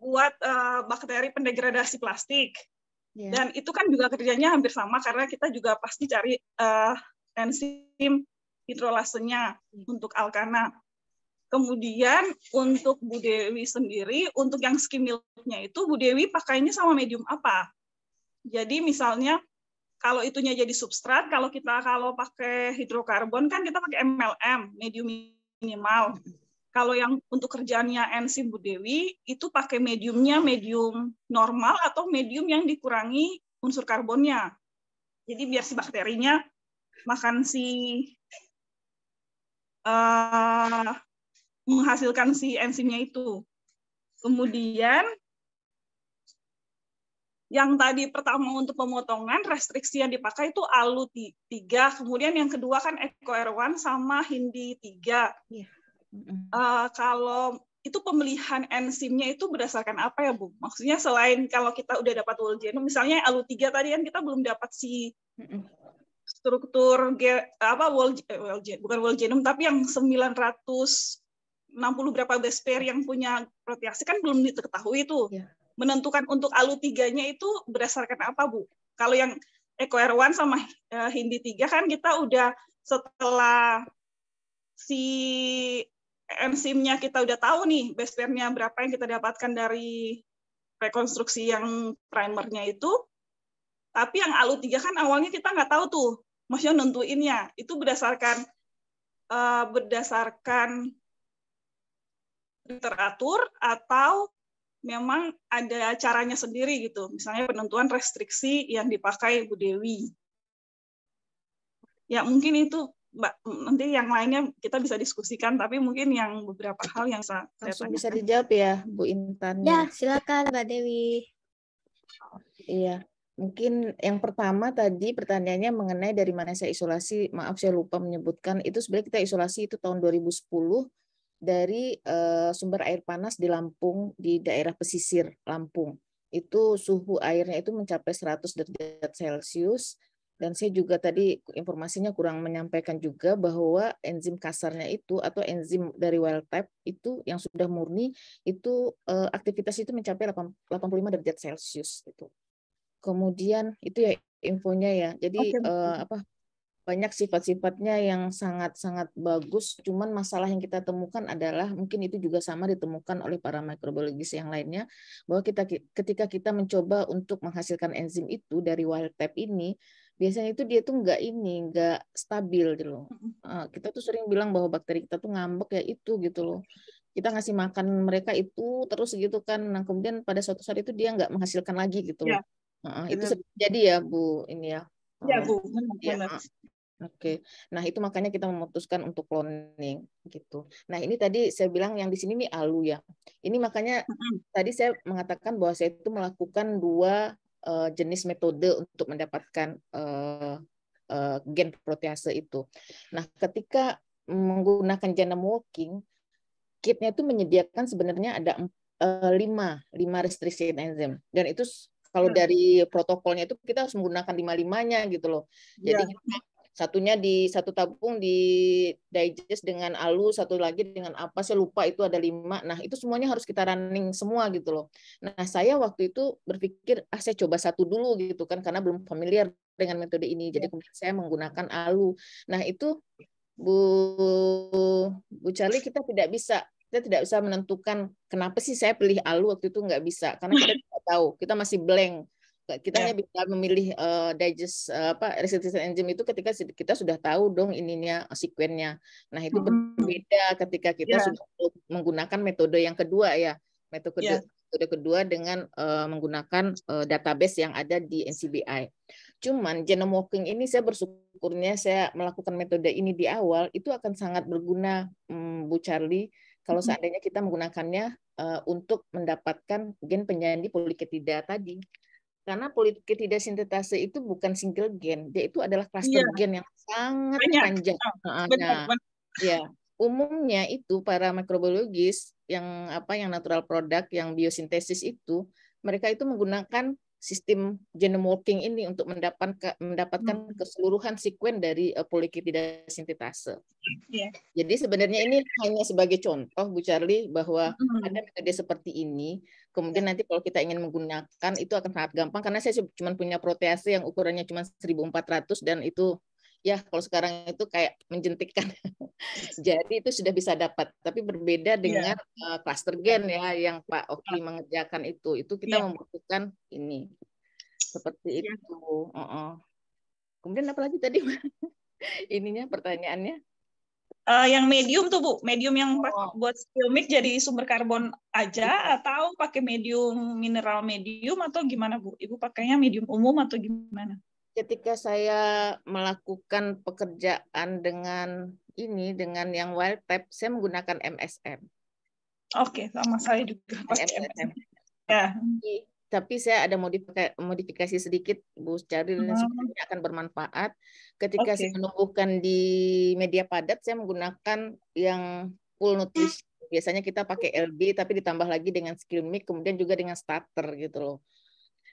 buat uh, bakteri pendegradasi plastik yeah. dan itu kan juga kerjanya hampir sama karena kita juga pasti cari uh, enzim hidrolasenya untuk alkana kemudian untuk Bu Dewi sendiri untuk yang skim milknya itu Bu Dewi pakainya sama medium apa jadi misalnya kalau itunya jadi substrat, kalau kita kalau pakai hidrokarbon kan kita pakai MLM, medium minimal. Kalau yang untuk kerjaannya enzim Bu Dewi itu pakai mediumnya medium normal atau medium yang dikurangi unsur karbonnya. Jadi biar si bakterinya makan si uh, menghasilkan si enzimnya itu. Kemudian yang tadi pertama untuk pemotongan restriksi yang dipakai itu ALU 3, kemudian yang kedua kan r 1 sama Hindi 3. Yeah. Uh, kalau itu pemilihan enzimnya itu berdasarkan apa ya Bu? Maksudnya selain kalau kita udah dapat whole genome, misalnya ALU 3 tadi kan kita belum dapat si struktur ge, apa whole, eh, whole bukan whole genome tapi yang 960 berapa base pair yang punya proteasi kan belum diketahui itu. Yeah iya menentukan untuk ALU tiganya itu berdasarkan apa, Bu? Kalau yang Eko 1 sama eh, Hindi 3 kan kita udah setelah si enzimnya kita udah tahu nih base berapa yang kita dapatkan dari rekonstruksi yang primernya itu. Tapi yang ALU tiga kan awalnya kita nggak tahu tuh, maksudnya nentuinnya. Itu berdasarkan eh, berdasarkan literatur atau memang ada caranya sendiri gitu. Misalnya penentuan restriksi yang dipakai Bu Dewi. Ya mungkin itu Mbak, nanti yang lainnya kita bisa diskusikan, tapi mungkin yang beberapa hal yang saya langsung tanyakan. bisa dijawab
ya Bu Intan. Ya silakan Mbak Dewi.
Iya, mungkin yang pertama tadi pertanyaannya mengenai dari mana saya isolasi. Maaf saya lupa menyebutkan itu sebenarnya kita isolasi itu tahun 2010 dari uh, sumber air panas di Lampung di daerah pesisir Lampung. Itu suhu airnya itu mencapai 100 derajat Celcius dan saya juga tadi informasinya kurang menyampaikan juga bahwa enzim kasarnya itu atau enzim dari wild type itu yang sudah murni itu uh, aktivitas itu mencapai 85 derajat Celcius itu. Kemudian itu ya infonya ya. Jadi okay. uh, eh, apa banyak sifat-sifatnya yang sangat-sangat bagus, cuman masalah yang kita temukan adalah mungkin itu juga sama ditemukan oleh para mikrobiologis yang lainnya bahwa kita ketika kita mencoba untuk menghasilkan enzim itu dari wild type ini biasanya itu dia tuh nggak ini nggak stabil gitu loh. Ah, kita tuh sering bilang bahwa bakteri kita tuh ngambek ya itu gitu loh kita ngasih makan mereka itu terus gitu kan nah kemudian pada suatu saat itu dia nggak menghasilkan lagi gitu ya. Nah, itu jadi ya Bu ini ya. Ya Bu, benar. Ya. Oke, nah itu makanya kita memutuskan untuk cloning gitu. Nah ini tadi saya bilang yang di sini nih alu ya. Ini makanya tadi saya mengatakan bahwa saya itu melakukan dua uh, jenis metode untuk mendapatkan uh, uh, gen protease itu. Nah ketika menggunakan genome walking, kitnya itu menyediakan sebenarnya ada uh, lima lima restriction enzim dan itu kalau hmm. dari protokolnya itu kita harus menggunakan lima limanya gitu loh. Iya. Jadi ya satunya di satu tabung di digest dengan alu, satu lagi dengan apa, saya lupa itu ada lima. Nah, itu semuanya harus kita running semua gitu loh. Nah, saya waktu itu berpikir, ah saya coba satu dulu gitu kan, karena belum familiar dengan metode ini. Jadi iya. kemudian saya menggunakan alu. Nah, itu Bu Bu Charlie kita tidak bisa kita tidak bisa menentukan kenapa sih saya pilih alu waktu itu nggak bisa karena kita tidak tahu kita masih blank kita yeah. hanya bisa memilih uh, digest uh, apa resistance enzim itu ketika kita sudah tahu dong ininya sekuennya. Nah itu mm-hmm. berbeda ketika kita yeah. sudah menggunakan metode yang kedua ya metode kedua, ya. yeah. metode kedua dengan uh, menggunakan uh, database yang ada di NCBI. Cuman genome walking ini saya bersyukurnya saya melakukan metode ini di awal itu akan sangat berguna um, Bu Charlie kalau hmm. seandainya kita menggunakannya uh, untuk mendapatkan gen penyandi poliketida tadi karena politik ketidaksintetase itu bukan single gen, dia itu adalah iya. cluster yeah. gen yang
sangat Banyak.
panjang. Nah, benar, ya umumnya itu para mikrobiologis yang apa yang natural product yang biosintesis itu mereka itu menggunakan sistem genome walking ini untuk mendapatkan mendapatkan hmm. keseluruhan sekuen dari uh, eh, polikipida sintetase. Iya. Jadi sebenarnya ini hanya sebagai contoh Bu Charlie bahwa hmm. ada metode seperti ini. Kemudian iya. nanti kalau kita ingin menggunakan itu akan sangat gampang karena saya cuma punya protease yang ukurannya cuma 1400 dan itu ya kalau sekarang itu kayak menjentikkan. Jadi itu sudah bisa dapat, tapi berbeda iya. dengan yeah. cluster gen ya yang Pak Oki iya. mengerjakan itu. Itu kita yeah. membutuhkan ini. Seperti yeah. itu. Uh -uh. Kemudian apa lagi tadi? Ininya pertanyaannya? Uh, yang medium tuh Bu, medium yang oh. buat
steomik jadi sumber karbon aja iya. atau pakai medium mineral medium atau gimana Bu? Ibu pakainya medium umum atau gimana?
ketika saya melakukan pekerjaan dengan ini dengan yang wild type, saya menggunakan MSM. Oke, okay, sama saya juga pakai MSM. MSM. Ya. Tapi, Tapi saya ada modifikasi, modifikasi sedikit, Bu Cari dan hmm. sebenarnya akan bermanfaat. Ketika okay. saya menumbuhkan di media padat, saya menggunakan yang full nutrition. Biasanya kita pakai LB, tapi ditambah lagi dengan skill mix, kemudian juga dengan starter gitu loh.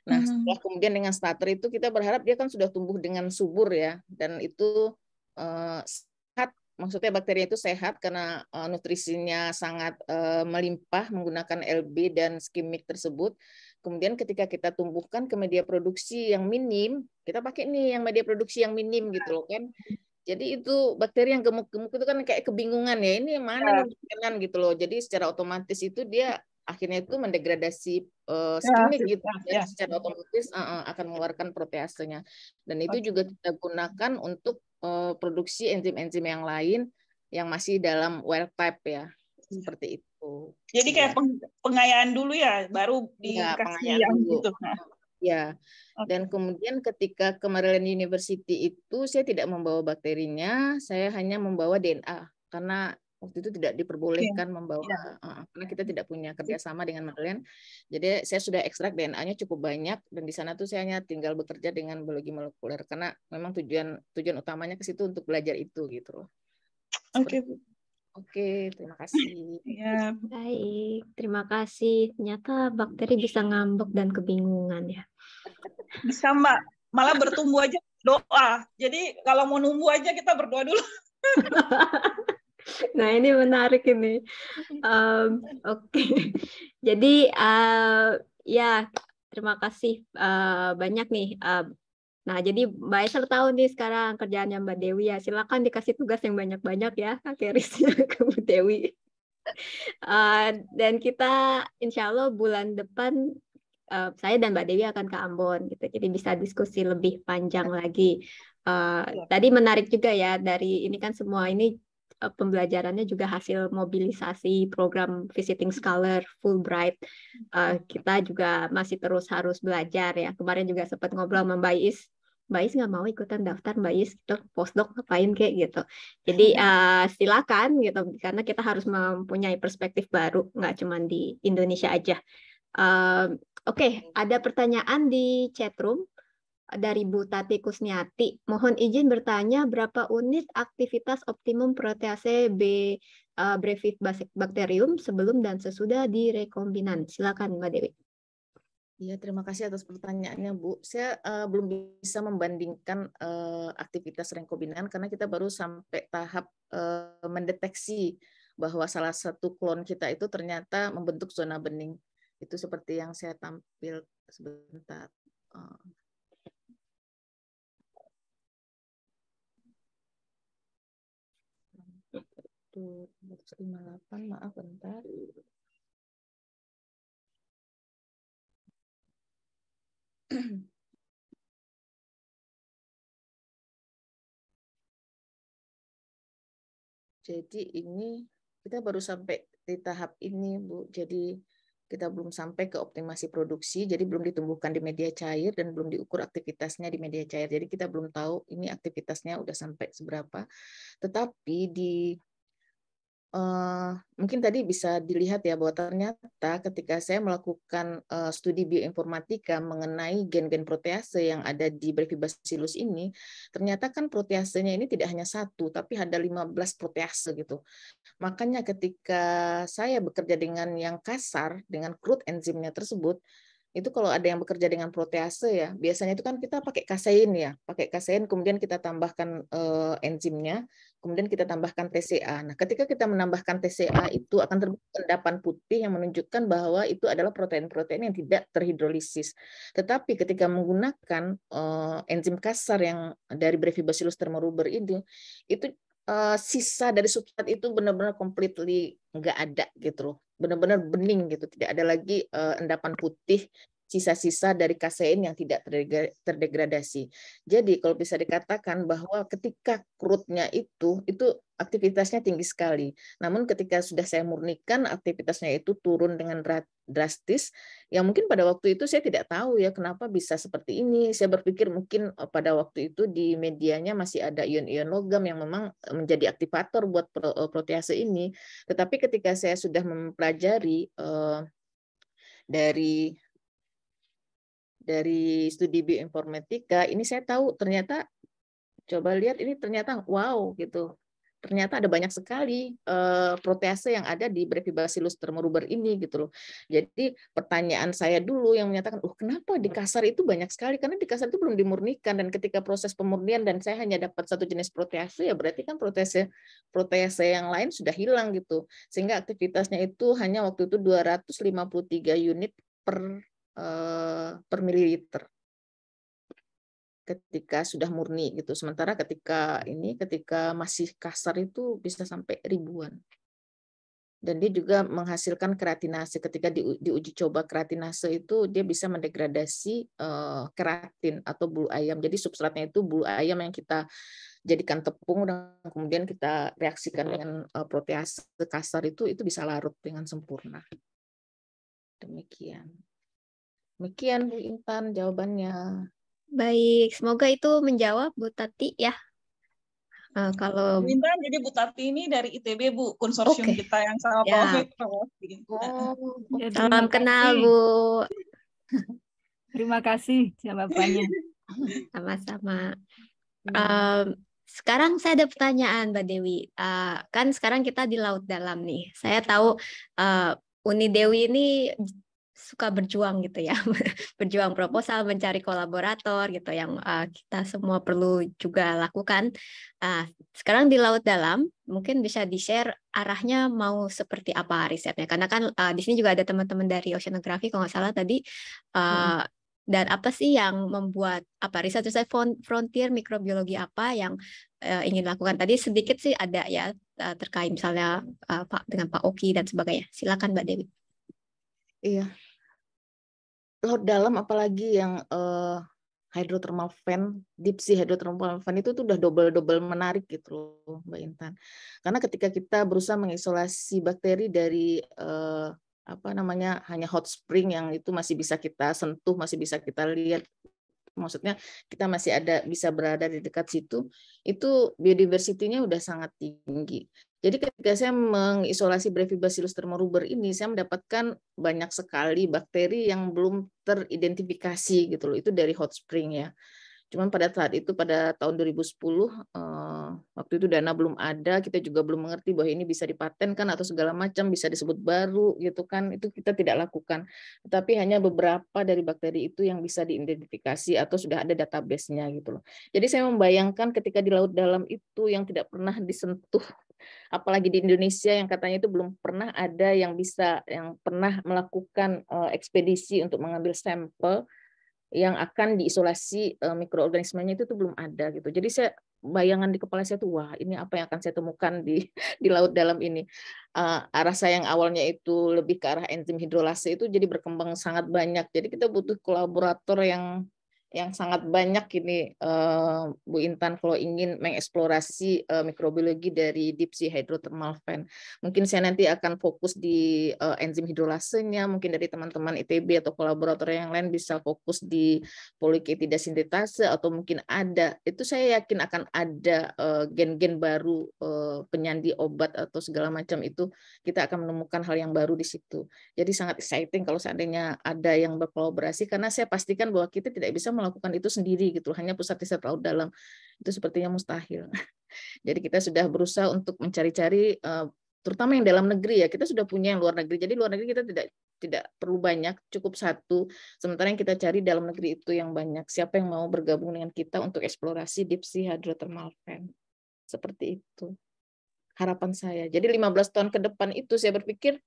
Nah, -hmm. setelah kemudian dengan starter itu kita berharap dia kan sudah tumbuh dengan subur ya dan itu uh, sehat maksudnya bakteri itu sehat karena uh, nutrisinya sangat uh, melimpah menggunakan LB dan skimik tersebut. Kemudian ketika kita tumbuhkan ke media produksi yang minim, kita pakai nih yang media produksi yang minim gitu loh kan. Jadi itu bakteri yang gemuk-gemuk itu kan kayak kebingungan ya, ini mana ya. makanan gitu loh. Jadi secara otomatis itu dia akhirnya itu mendegradasi uh, eh, skinnya ya, gitu ya, secara otomatis uh, akan mengeluarkan proteasenya dan itu okay. juga kita gunakan untuk uh, produksi enzim-enzim yang lain yang masih dalam wild type ya seperti itu
jadi kayak ya. pengayaan dulu ya baru iya, dikasih ya, yang dulu. gitu
Ya, dan kemudian ketika ke Maryland University itu saya tidak membawa bakterinya, saya hanya membawa DNA karena waktu itu tidak iya. diperbolehkan yeah. membawa yeah. Iya. karena kita tidak punya iya. kerjasama dengan Maryland. Jadi saya sudah ekstrak DNA-nya cukup banyak dan di sana tuh saya hanya tinggal bekerja dengan biologi molekuler karena memang tujuan tujuan utamanya ke situ untuk belajar itu gitu loh. Oke. Okay. Oke, okay, terima kasih.
Ya. Baik, terima kasih. Ternyata bakteri bisa ngambek dan kebingungan ya.
Bisa Mbak, malah bertumbuh aja doa. Jadi kalau mau numbuh aja kita berdoa dulu.
Nah ini menarik ini. Um, Oke, okay. jadi uh, ya terima kasih uh, banyak nih. Uh, nah jadi Mbak Eser tahu nih sekarang kerjaannya Mbak Dewi ya. Silakan dikasih tugas yang banyak-banyak ya kak akhirnya ke Bu Dewi. Uh, dan kita insya Allah bulan depan uh, saya dan Mbak Dewi akan ke Ambon gitu. Jadi bisa diskusi lebih panjang lagi. Uh, Tadi menarik juga ya dari ini kan semua ini Eh, pembelajarannya juga hasil mobilisasi program visiting scholar Fulbright. Uh, kita juga masih terus harus belajar ya. Kemarin juga sempat ngobrol sama Mbak Is. Mbak Is nggak mau ikutan daftar Mbak Is gitu, postdoc ngapain kayak gitu. Jadi uh, silakan gitu karena kita harus mempunyai perspektif baru nggak cuma di Indonesia aja. Uh, Oke, okay, ada pertanyaan di chat room dari Bu Tati Kusniati. Mohon izin bertanya berapa unit aktivitas optimum protease B uh, eh, brevis bakterium sebelum dan sesudah direkombinan. Silakan Mbak Dewi.
Iya, terima kasih atas pertanyaannya, Bu. Saya uh, belum bisa membandingkan uh, aktivitas rekombinan karena kita baru sampai tahap uh, mendeteksi bahwa salah satu klon kita itu ternyata membentuk zona bening. Itu seperti yang saya tampil sebentar. Uh.
158 maaf bentar
Jadi ini kita baru sampai di tahap ini, Bu. Jadi kita belum sampai ke optimasi produksi, jadi belum ditumbuhkan di media cair dan belum diukur aktivitasnya di media cair. Jadi kita belum tahu ini aktivitasnya udah sampai seberapa. Tetapi di Uh, mungkin tadi bisa dilihat ya bahwa ternyata ketika saya melakukan uh, studi bioinformatika mengenai gen-gen protease yang ada di Brevibacillus ini, ternyata kan proteasenya ini tidak hanya satu, tapi ada 15 protease gitu. Makanya ketika saya bekerja dengan yang kasar, dengan crude enzimnya tersebut, itu kalau ada yang bekerja dengan protease ya, biasanya itu kan kita pakai kasein ya, pakai kasein kemudian kita tambahkan uh, enzimnya, kemudian kita tambahkan TCA. Nah, ketika kita menambahkan TCA itu akan terbentuk endapan putih yang menunjukkan bahwa itu adalah protein-protein yang tidak terhidrolisis. Tetapi ketika menggunakan uh, enzim kasar yang dari Brevibacillus thermoruber ini, itu uh, sisa dari substrat itu benar-benar completely nggak ada gitu loh benar-benar bening gitu tidak ada lagi uh, endapan putih sisa-sisa dari kasein yang tidak terdegradasi. Jadi kalau bisa dikatakan bahwa ketika krutnya itu itu aktivitasnya tinggi sekali. Namun ketika sudah saya murnikan aktivitasnya itu turun dengan drastis yang mungkin pada waktu itu saya tidak tahu ya kenapa bisa seperti ini. Saya berpikir mungkin eh, pada waktu itu di medianya masih ada ion-ion logam yang memang eh, menjadi aktivator buat eh, protease ini. Tetapi ketika saya sudah mempelajari dari dari studi bioinformatika ini saya tahu ternyata coba lihat ini ternyata wow gitu ternyata ada banyak sekali uh, protease yang ada di Brevibacillus thermoruber ini gitu loh. Jadi pertanyaan saya dulu yang menyatakan, "Oh, kenapa di iya. kasar itu banyak sekali? Karena di kasar itu belum dimurnikan dan ketika proses pemurnian dan saya hanya dapat satu jenis protease ya berarti kan protease protease yang lain sudah hilang gitu. Sehingga aktivitasnya itu hanya waktu itu 253 unit per Eh, per mililiter ketika sudah murni gitu. Sementara ketika ini ketika masih kasar itu bisa sampai ribuan. Dan dia juga menghasilkan keratinase Ketika di, diuji coba keratinase itu dia bisa mendegradasi uh, keratin atau bulu ayam. Jadi substratnya itu bulu ayam yang kita jadikan tepung dan kemudian kita reaksikan dengan uh, protease kasar itu itu bisa larut dengan sempurna. Demikian.
Demikian Bu Intan jawabannya. Baik, semoga itu menjawab Bu Tati ya. Uh, kalau Bu Intan
jadi Bu Tati ini dari ITB Bu, konsorsium okay. kita yang sama ya. Pak iya. Oh, nah, ya, salam kenal Bu.
terima kasih jawabannya. Sama-sama. Um, sekarang saya ada pertanyaan Mbak Dewi. Uh, kan sekarang kita di laut dalam nih. Saya tahu uh, Uni Dewi ini suka berjuang gitu ya berjuang proposal mencari kolaborator gitu yang uh, kita semua perlu juga lakukan uh, sekarang di laut dalam mungkin bisa di share arahnya mau seperti apa risetnya karena kan uh, di sini juga ada teman-teman dari oceanografi kalau nggak salah tadi uh, hmm. dan apa sih yang membuat apa riset riset frontier mikrobiologi apa yang uh, ingin lakukan tadi sedikit sih ada ya terkait misalnya uh, pak dengan pak Oki dan sebagainya silakan mbak Dewi Iya,
laut oh, dalam apalagi yang uh, hydrothermal fan, deep sea hydrothermal fan itu tuh udah double-double menarik gitu loh Mbak Intan. Karena ketika kita berusaha mengisolasi bakteri dari uh, apa namanya hanya hot spring yang itu masih bisa kita sentuh, masih bisa kita lihat maksudnya kita masih ada bisa berada di dekat situ, itu biodiversitinya udah sangat tinggi. Jadi ketika saya mengisolasi Brevibacillus thermoruber ini, saya mendapatkan banyak sekali bakteri yang belum teridentifikasi gitu loh. Itu dari hot spring ya. Cuman pada saat itu pada tahun 2010 eh, waktu itu dana belum ada, kita juga belum mengerti bahwa ini bisa dipatenkan atau segala macam bisa disebut baru gitu kan. Itu kita tidak lakukan. Tetapi hanya beberapa dari bakteri itu yang bisa diidentifikasi atau sudah ada database-nya gitu loh. Jadi saya membayangkan ketika di laut dalam itu yang tidak pernah disentuh apalagi di Indonesia yang katanya itu belum pernah ada yang bisa yang pernah melakukan eh, ekspedisi untuk mengambil sampel yang akan diisolasi uh, mikroorganismenya itu tuh belum ada gitu. Jadi saya bayangan di kepala saya tuh wah ini apa yang akan saya temukan di di laut dalam ini uh, arah saya yang awalnya itu lebih ke arah enzim hidrolase itu jadi berkembang sangat banyak jadi kita butuh kolaborator yang yang sangat banyak ini eh, Bu Intan kalau ingin mengeksplorasi eh, mikrobiologi dari deep sea hydrothermal fan. Mungkin saya nanti akan fokus di eh, enzim hidrolasenya, mungkin dari teman-teman ITB atau kolaborator yang lain bisa fokus di poliketida sintetase atau mungkin ada. Itu saya yakin akan ada gen-gen baru penyandi obat atau segala macam itu kita akan menemukan hal yang baru di situ. Jadi sangat exciting kalau seandainya ada yang berkolaborasi karena saya pastikan bahwa kita tidak bisa melakukan itu sendiri gitu hanya pusat riset laut dalam itu sepertinya mustahil jadi kita sudah berusaha untuk mencari-cari eh, terutama yang dalam negeri ya kita sudah punya yang luar negeri jadi luar negeri kita tidak tidak perlu banyak cukup satu sementara yang kita cari dalam negeri itu yang banyak siapa yang mau bergabung dengan kita untuk eksplorasi deep sea hydrothermal vent seperti itu harapan saya jadi 15 tahun ke depan itu saya berpikir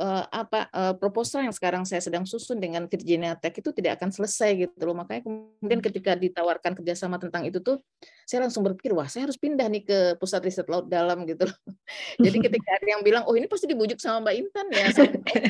uh, apa uh, proposal yang sekarang saya sedang susun dengan Virginia Tech itu tidak akan selesai gitu loh. Makanya kemudian hmm. ketika ditawarkan kerjasama tentang itu tuh, saya langsung berpikir wah saya harus pindah nih ke pusat riset laut dalam gitu loh. Jadi ketika ada yang bilang oh ini pasti dibujuk sama Mbak Intan ya,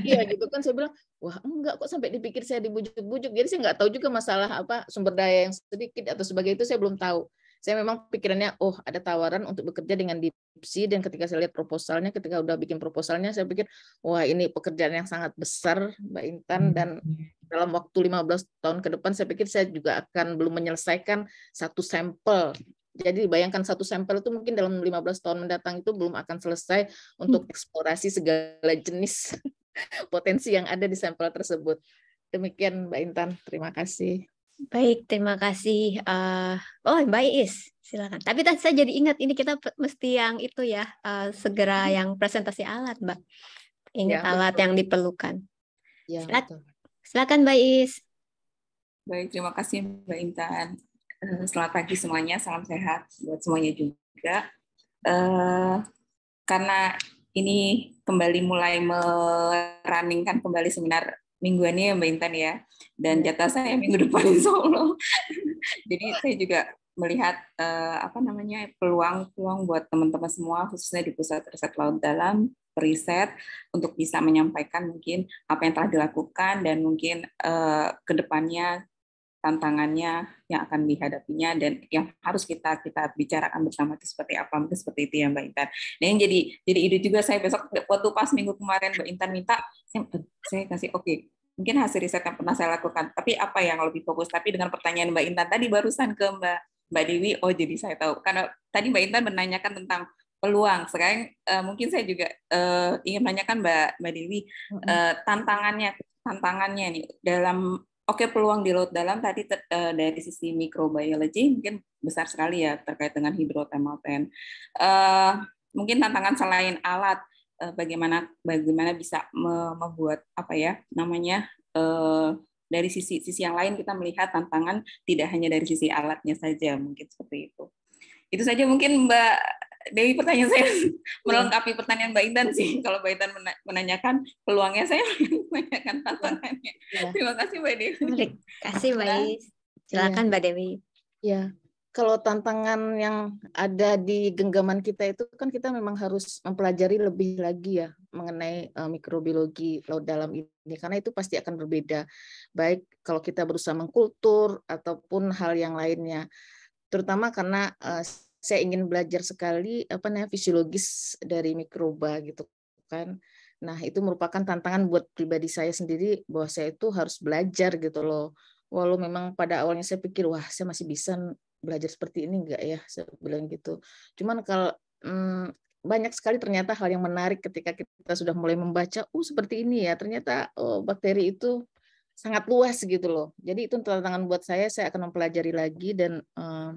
iya gitu kan saya bilang wah enggak kok sampai dipikir saya dibujuk-bujuk. Jadi saya nggak tahu juga masalah apa sumber daya yang sedikit atau sebagainya itu saya belum tahu saya memang pikirannya oh ada tawaran untuk bekerja dengan Dipsi dan ketika saya lihat proposalnya ketika udah bikin proposalnya saya pikir wah ini pekerjaan yang sangat besar Mbak Intan dan hmm. dalam waktu 15 tahun ke depan saya pikir saya juga akan belum menyelesaikan satu sampel jadi bayangkan satu sampel itu mungkin dalam 15 tahun mendatang itu belum akan selesai untuk hmm. eksplorasi segala jenis potensi yang ada di sampel tersebut. Demikian Mbak Intan, terima kasih.
Baik, terima kasih. Uh, oh, Mbak Iis, silakan. Tapi tadi saya jadi ingat ini kita mesti yang itu ya, uh, segera hmm. yang presentasi alat, Mbak. Ingat ya, alat betul. yang diperlukan. Ya, Silat, betul. Silakan Mbak Iis.
Baik, terima kasih Mbak Intan. Eh, selamat pagi semuanya, salam sehat buat semuanya juga. Uh, karena ini kembali mulai meraningkan kembali seminar mingguannya ya Mbak Intan ya. Dan iya. jatah saya minggu depan di Solo. Jadi saya juga melihat uh, apa namanya peluang-peluang buat teman-teman semua khususnya di pusat riset laut dalam riset untuk bisa menyampaikan mungkin apa yang telah dilakukan dan mungkin uh, eh, kedepannya tantangannya yang akan dihadapinya dan yang harus kita kita bicarakan bersama itu seperti apa mungkin seperti itu ya Mbak Intan. Dan yang jadi jadi ide juga saya besok waktu pas minggu kemarin Mbak Intan minta saya, saya kasih oke okay, mungkin hasil riset yang pernah saya lakukan. Tapi apa yang lebih fokus? Tapi dengan pertanyaan Mbak Intan tadi barusan ke Mbak Mbak Dewi, oh jadi saya tahu. Karena tadi Mbak Intan menanyakan tentang peluang. Sekarang uh, mungkin saya juga uh, ingin menanyakan Mbak Mbak Dewi uh, tantangannya tantangannya nih dalam Oke, okay, peluang di laut dalam tadi ter, uh, dari sisi mikrobiologi mungkin besar sekali ya terkait dengan hidrotermal Uh, mungkin tantangan selain alat, Eh, bagaimana bagaimana bisa membuat apa ya namanya eh, dari sisi sisi yang lain kita melihat tantangan tidak hanya dari sisi alatnya saja mungkin seperti itu itu saja mungkin Mbak Dewi pertanyaan saya iya. melengkapi pertanyaan Mbak Intan sih kalau Mbak Intan menanyakan peluangnya saya menanyakan tantangannya iya. terima kasih Mbak Dewi terima kasih Mbak
Is silakan iya. Mbak Dewi ya kalau tantangan yang ada di genggaman kita itu kan kita memang harus mempelajari lebih lagi ya mengenai uh, mikrobiologi laut dalam ini karena itu pasti akan berbeda baik kalau kita berusaha mengkultur ataupun hal yang lainnya terutama karena uh, saya ingin belajar sekali apa namanya fisiologis dari mikroba gitu kan nah itu merupakan tantangan buat pribadi saya sendiri bahwa saya itu harus belajar gitu loh walau memang pada awalnya saya pikir wah saya masih bisa belajar seperti ini enggak ya saya gitu cuman kalau hmm, banyak sekali ternyata hal yang menarik ketika kita sudah mulai membaca uh seperti ini ya ternyata oh, bakteri itu sangat luas gitu loh jadi itu tantangan buat saya saya akan mempelajari lagi dan uh,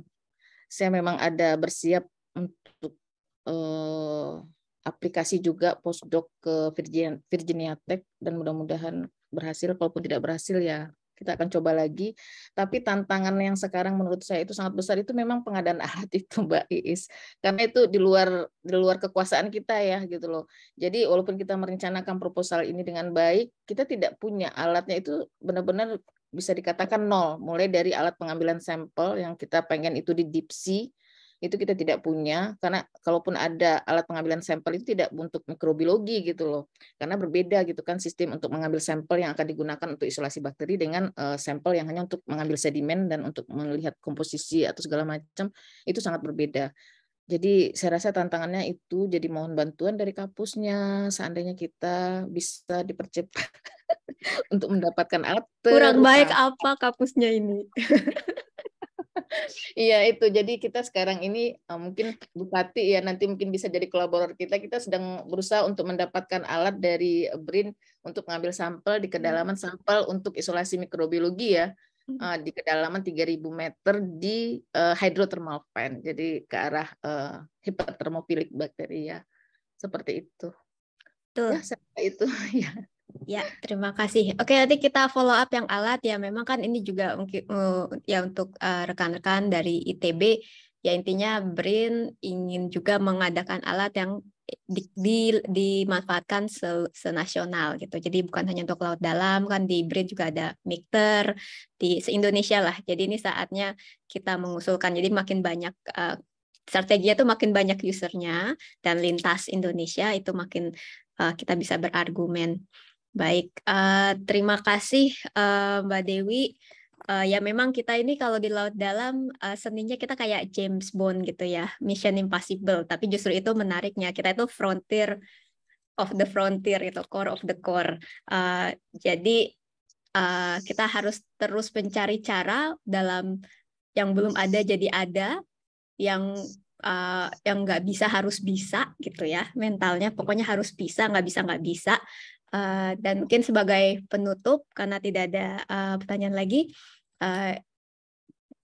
saya memang ada bersiap untuk uh, aplikasi juga postdoc ke Virginia, Virginia Tech dan mudah-mudahan berhasil kalaupun tidak berhasil ya kita akan coba lagi. Tapi tantangan yang sekarang menurut saya itu sangat besar itu memang pengadaan alat itu Mbak Iis. Karena itu di luar di luar kekuasaan kita ya gitu loh. Jadi walaupun kita merencanakan proposal ini dengan baik, kita tidak punya alatnya itu benar-benar bisa dikatakan nol mulai dari alat pengambilan sampel yang kita pengen itu di deep sea itu kita tidak punya karena kalaupun ada alat pengambilan sampel itu tidak untuk mikrobiologi gitu loh karena berbeda gitu kan sistem untuk mengambil sampel yang akan digunakan untuk isolasi bakteri dengan uh, sampel yang hanya untuk mengambil sedimen dan untuk melihat komposisi atau segala macam itu sangat berbeda jadi saya rasa tantangannya itu jadi mohon bantuan dari kapusnya seandainya kita bisa dipercepat untuk mendapatkan alat kurang baik
apa kapusnya
ini Iya itu. Jadi kita sekarang ini eh, mungkin Bupati ya nanti mungkin bisa jadi kolaborator kita. Kita sedang berusaha untuk mendapatkan alat dari BRIN untuk mengambil sampel di hmm. kedalaman sampel untuk isolasi mikrobiologi ya
hmm. eh, di
kedalaman 3000 meter di uh, eh, hydrothermal pan. Jadi ke arah uh,
hipertermofilik bakteria seperti itu. Tuh.
Ya, itu
ya. Ya,
terima kasih. Oke, nanti kita follow up yang alat ya. Memang kan ini juga mungkin eh, ya untuk eh, rekan-rekan dari ITB ya intinya BRIN ingin juga mengadakan alat yang di, di, dimanfaatkan se, senasional gitu. Jadi bukan hanya untuk laut dalam kan di BRIN juga ada mikter di se-Indonesia lah. Jadi ini saatnya kita mengusulkan. Jadi makin banyak uh, eh, strategi itu makin banyak usernya dan lintas Indonesia itu makin uh, kita bisa berargumen. Baik, uh, terima kasih uh, Mbak Dewi. Uh, ya memang kita ini kalau di laut dalam uh, seninya kita kayak James Bond gitu ya, Mission Impossible. Tapi justru itu menariknya kita itu frontier of the frontier itu core of the core. Uh, jadi uh, kita harus terus mencari cara dalam yang belum ada jadi ada, yang uh, yang nggak bisa harus bisa gitu ya mentalnya pokoknya harus bisa nggak bisa nggak bisa Eh, dan mungkin sebagai penutup karena tidak ada uh, pertanyaan lagi, uh,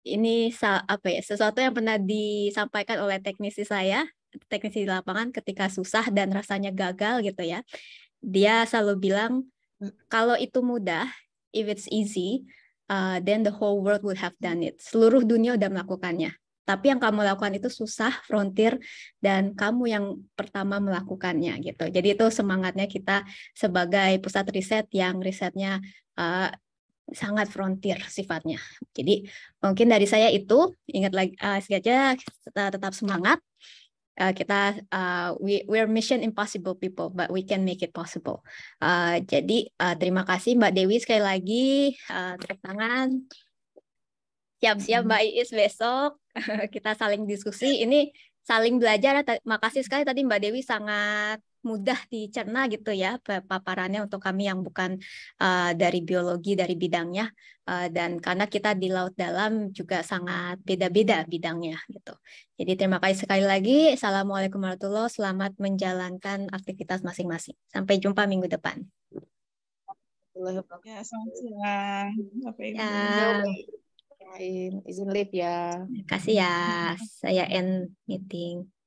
ini apa ya sesuatu yang pernah disampaikan oleh teknisi saya, teknisi di lapangan ketika susah dan rasanya gagal gitu ya. Dia selalu bilang kalau itu mudah, if it's easy, uh, then the whole world would have done it. Seluruh dunia udah melakukannya tapi yang kamu lakukan itu susah, frontier dan kamu yang pertama melakukannya gitu. Jadi itu semangatnya kita sebagai pusat riset yang risetnya uh, sangat frontier sifatnya. Jadi mungkin dari saya itu ingat lagi uh, eh, saja tetap semangat. Uh, kita uh, we we're mission impossible people but we can make it possible. Uh, jadi uh, terima kasih Mbak Dewi sekali lagi uh, tepuk tangan siap-siap Mbak mm-hmm. Iis besok kita saling diskusi ini saling belajar makasih sekali tadi Mbak Dewi sangat mudah dicerna gitu ya paparannya untuk kami yang bukan uh, dari biologi dari bidangnya uh, dan karena kita di laut dalam juga sangat beda-beda bidangnya gitu. Jadi terima kasih sekali lagi. Assalamualaikum warahmatullahi wabarakatuh. Selamat menjalankan aktivitas masing-masing. Sampai jumpa minggu depan.
Ya, selamat siang. ya lain. Izin leave ya. Terima kasih ya.
Saya end meeting.